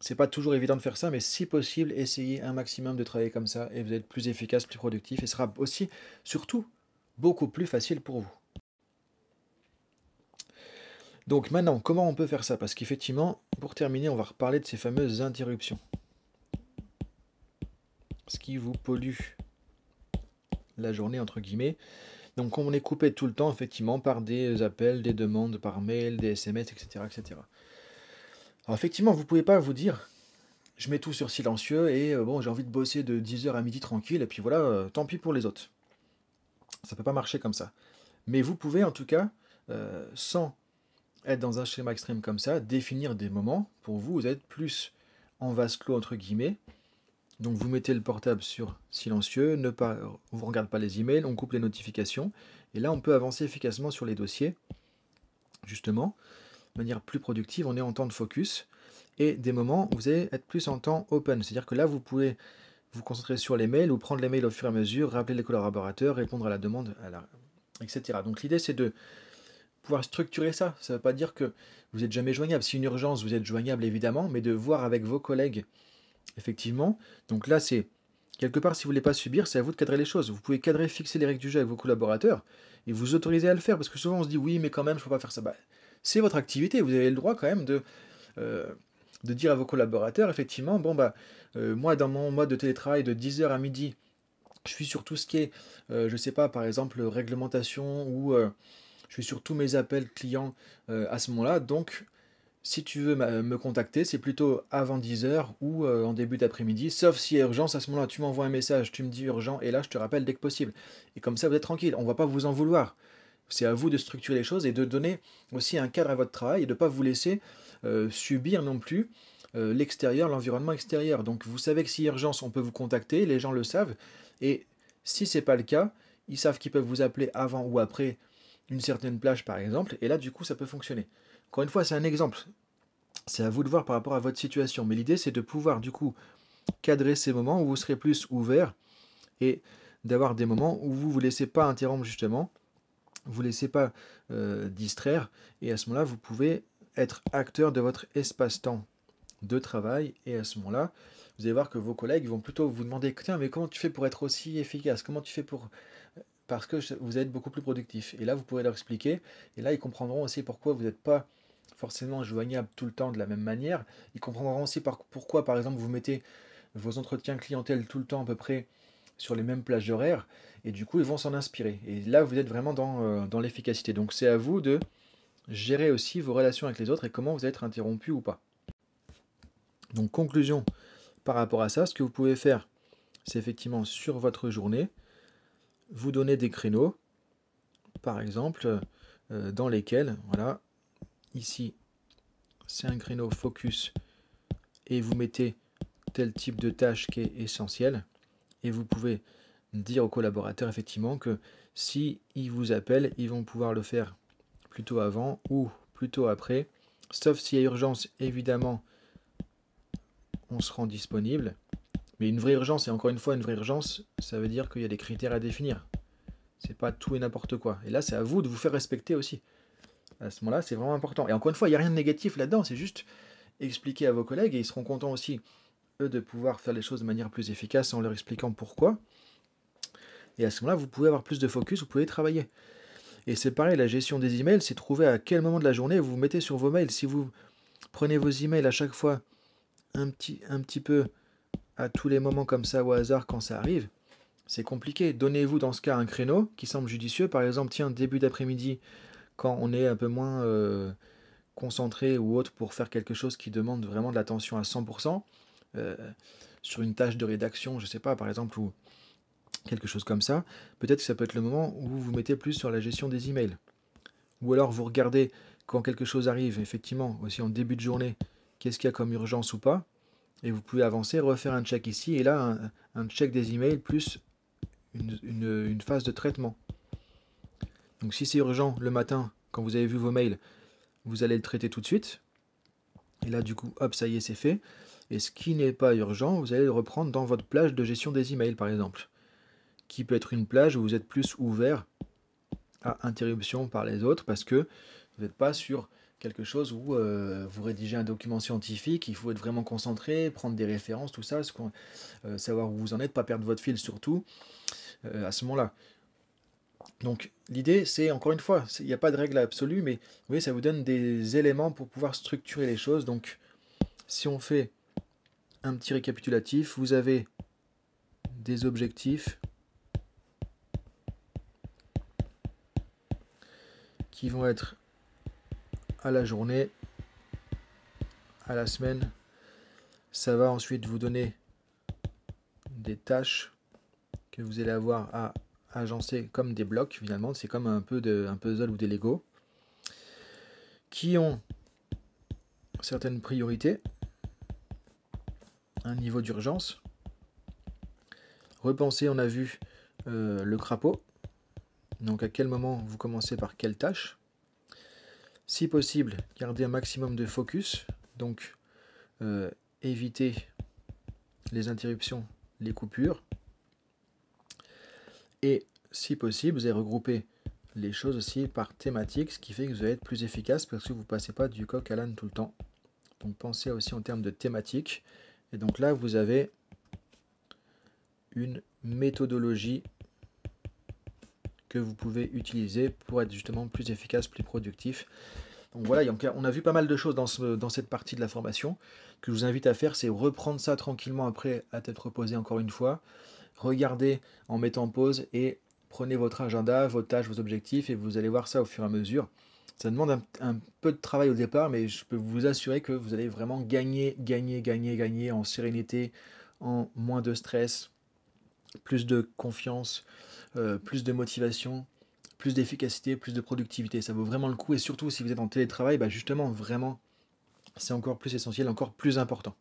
C'est pas toujours évident de faire ça, mais si possible, essayez un maximum de travailler comme ça et vous êtes plus efficace, plus productif et sera aussi, surtout, beaucoup plus facile pour vous. Donc maintenant, comment on peut faire ça Parce qu'effectivement, pour terminer, on va reparler de ces fameuses interruptions. Ce qui vous pollue la journée, entre guillemets. Donc on est coupé tout le temps, effectivement, par des appels, des demandes par mail, des SMS, etc. etc. Alors effectivement, vous ne pouvez pas vous dire, je mets tout sur silencieux et euh, bon, j'ai envie de bosser de 10h à midi tranquille, et puis voilà, euh, tant pis pour les autres. Ça ne peut pas marcher comme ça. Mais vous pouvez en tout cas, euh, sans être dans un schéma extrême comme ça, définir des moments pour vous, vous êtes plus en vase clos entre guillemets, donc vous mettez le portable sur silencieux, ne pas, on ne regarde pas les emails, on coupe les notifications. Et là, on peut avancer efficacement sur les dossiers, justement, de manière plus productive. On est en temps de focus. Et des moments où vous allez être plus en temps open. C'est-à-dire que là, vous pouvez vous concentrer sur les mails ou prendre les mails au fur et à mesure, rappeler les collaborateurs, répondre à la demande, etc. Donc l'idée, c'est de pouvoir structurer ça. Ça ne veut pas dire que vous n'êtes jamais joignable. Si une urgence, vous êtes joignable, évidemment, mais de voir avec vos collègues effectivement. Donc là, c'est quelque part, si vous voulez pas subir, c'est à vous de cadrer les choses. Vous pouvez cadrer, fixer les règles du jeu avec vos collaborateurs et vous autoriser à le faire. Parce que souvent, on se dit oui, mais quand même, je peux pas faire ça. Bah, c'est votre activité. Vous avez le droit quand même de, euh, de dire à vos collaborateurs, effectivement, bon, bah, euh, moi, dans mon mode de télétravail de 10h à midi, je suis sur tout ce qui est, euh, je ne sais pas, par exemple, réglementation ou je suis sur tous mes appels clients à ce moment-là. Donc, si tu veux me contacter, c'est plutôt avant 10h ou euh, en début d'après-midi, sauf si y a urgence, à ce moment-là, tu m'envoies un message, tu me dis urgent, et là, je te rappelle dès que possible. Et comme ça, vous êtes tranquille, on ne va pas vous en vouloir. C'est à vous de structurer les choses et de donner aussi un cadre à votre travail et de ne pas vous laisser euh, subir non plus euh, l'extérieur, l'environnement extérieur. Donc vous savez que si y a urgence, on peut vous contacter, les gens le savent, et si ce n'est pas le cas, ils savent qu'ils peuvent vous appeler avant ou après une certaine plage par exemple, et là du coup ça peut fonctionner. Encore une fois, c'est un exemple. C'est à vous de voir par rapport à votre situation. Mais l'idée, c'est de pouvoir, du coup, cadrer ces moments où vous serez plus ouvert et d'avoir des moments où vous ne vous laissez pas interrompre, justement. Vous ne laissez pas euh, distraire. Et à ce moment-là, vous pouvez être acteur de votre espace-temps de travail. Et à ce moment-là, vous allez voir que vos collègues vont plutôt vous demander Tiens, mais comment tu fais pour être aussi efficace Comment tu fais pour. Parce que vous êtes beaucoup plus productif. Et là, vous pourrez leur expliquer. Et là, ils comprendront aussi pourquoi vous n'êtes pas forcément joignable tout le temps de la même manière. Ils comprendront aussi pourquoi, par exemple, vous mettez vos entretiens clientèle tout le temps à peu près sur les mêmes plages horaires, et du coup, ils vont s'en inspirer. Et là, vous êtes vraiment euh, dans, l'efficacité. Donc, c'est à vous de gérer aussi vos relations avec les autres et comment vous êtes interrompu ou pas. Donc, conclusion par rapport à ça, ce que vous pouvez faire, c'est effectivement sur votre journée, vous donner des créneaux, par exemple, euh, dans lesquels, voilà, ici, c'est un créneau focus et vous mettez tel type de tâche qui est essentiel. Et vous pouvez dire aux collaborateurs effectivement que si ils vous appellent, ils vont pouvoir le faire plutôt avant ou plutôt après. Sauf s'il y a urgence, évidemment, on se rend disponible. Mais une vraie urgence, et encore une fois, une vraie urgence, ça veut dire qu'il y a des critères à définir. C'est pas tout et n'importe quoi. Et là, c'est à vous de vous faire respecter aussi à ce moment-là, c'est vraiment important. Et encore une fois, il n'y a rien de négatif là-dedans, c'est juste expliquer à vos collègues, et ils seront contents aussi, eux, de pouvoir faire les choses de manière plus efficace en leur expliquant pourquoi. Et à ce moment-là, vous pouvez avoir plus de focus, vous pouvez travailler. Et c'est pareil, la gestion des emails, c'est trouver à quel moment de la journée vous vous mettez sur vos mails. Si vous prenez vos emails à chaque fois un petit, un petit peu à tous les moments comme ça au hasard quand ça arrive, c'est compliqué. Donnez-vous dans ce cas un créneau qui semble judicieux. Par exemple, tiens, début d'après-midi, quand on est un peu moins euh, concentré ou autre pour faire quelque chose qui demande vraiment de l'attention à 100%, euh, sur une tâche de rédaction, je sais pas, par exemple, ou quelque chose comme ça, peut-être que ça peut être le moment où vous vous mettez plus sur la gestion des emails. Ou alors vous regardez quand quelque chose arrive, effectivement, aussi en début de journée, qu'est-ce qu'il y a comme urgence ou pas, et vous pouvez avancer, refaire un check ici, et là, un, check des emails plus une phase de traitement. Donc si c'est urgent le matin, quand vous avez vu vos mails, vous allez le traiter tout de suite. Et là, du coup, hop, ça y est, c'est fait. Et ce qui n'est pas urgent, vous allez le reprendre dans votre plage de gestion des emails, par exemple, qui peut être une plage où vous êtes plus ouvert à interruption par les autres parce que vous n'êtes pas sur quelque chose où euh, vous rédigez un document scientifique, il faut être vraiment concentré, prendre des références, tout ça, euh, savoir où vous en êtes, pas perdre votre fil surtout euh, à ce moment-là. Donc l'idée, c'est encore une fois, il n'y a pas de règle absolue, mais vous voyez, ça vous donne des éléments pour pouvoir structurer les choses. Donc si on fait un petit récapitulatif, vous avez des objectifs qui vont être à la journée, à la semaine. Ça va ensuite vous donner des tâches que vous allez avoir à agencés comme des blocs finalement, c'est comme un peu de, un puzzle ou des Lego, qui ont certaines priorités, un niveau d'urgence. Repenser, on a vu euh, le crapaud, donc à quel moment vous commencez par quelle tâche. Si possible, garder un maximum de focus, donc euh, éviter les interruptions, les coupures, et si possible, vous allez regrouper les choses aussi par thématique, ce qui fait que vous allez être plus efficace parce que vous ne passez pas du coq à l'âne tout le temps. Donc pensez aussi en termes de thématique. Et donc là, vous avez une méthodologie que vous pouvez utiliser pour être justement plus efficace, plus productif. Donc voilà, on a vu pas mal de choses dans, cette partie de la formation. Ce que je vous invite à faire, c'est reprendre ça tranquillement après, à tête reposée encore une fois regardez en mettant pause et prenez votre agenda, vos tâches, vos objectifs et vous allez voir ça au fur et à mesure. Ça demande un, peu de travail au départ, mais je peux vous assurer que vous allez vraiment gagner, gagner, gagner, gagner en sérénité, en moins de stress, plus de confiance, euh, plus de motivation, plus d'efficacité, plus de productivité. Ça vaut vraiment le coup et surtout si vous êtes en télétravail, bah, justement, vraiment, c'est encore plus essentiel, encore plus important.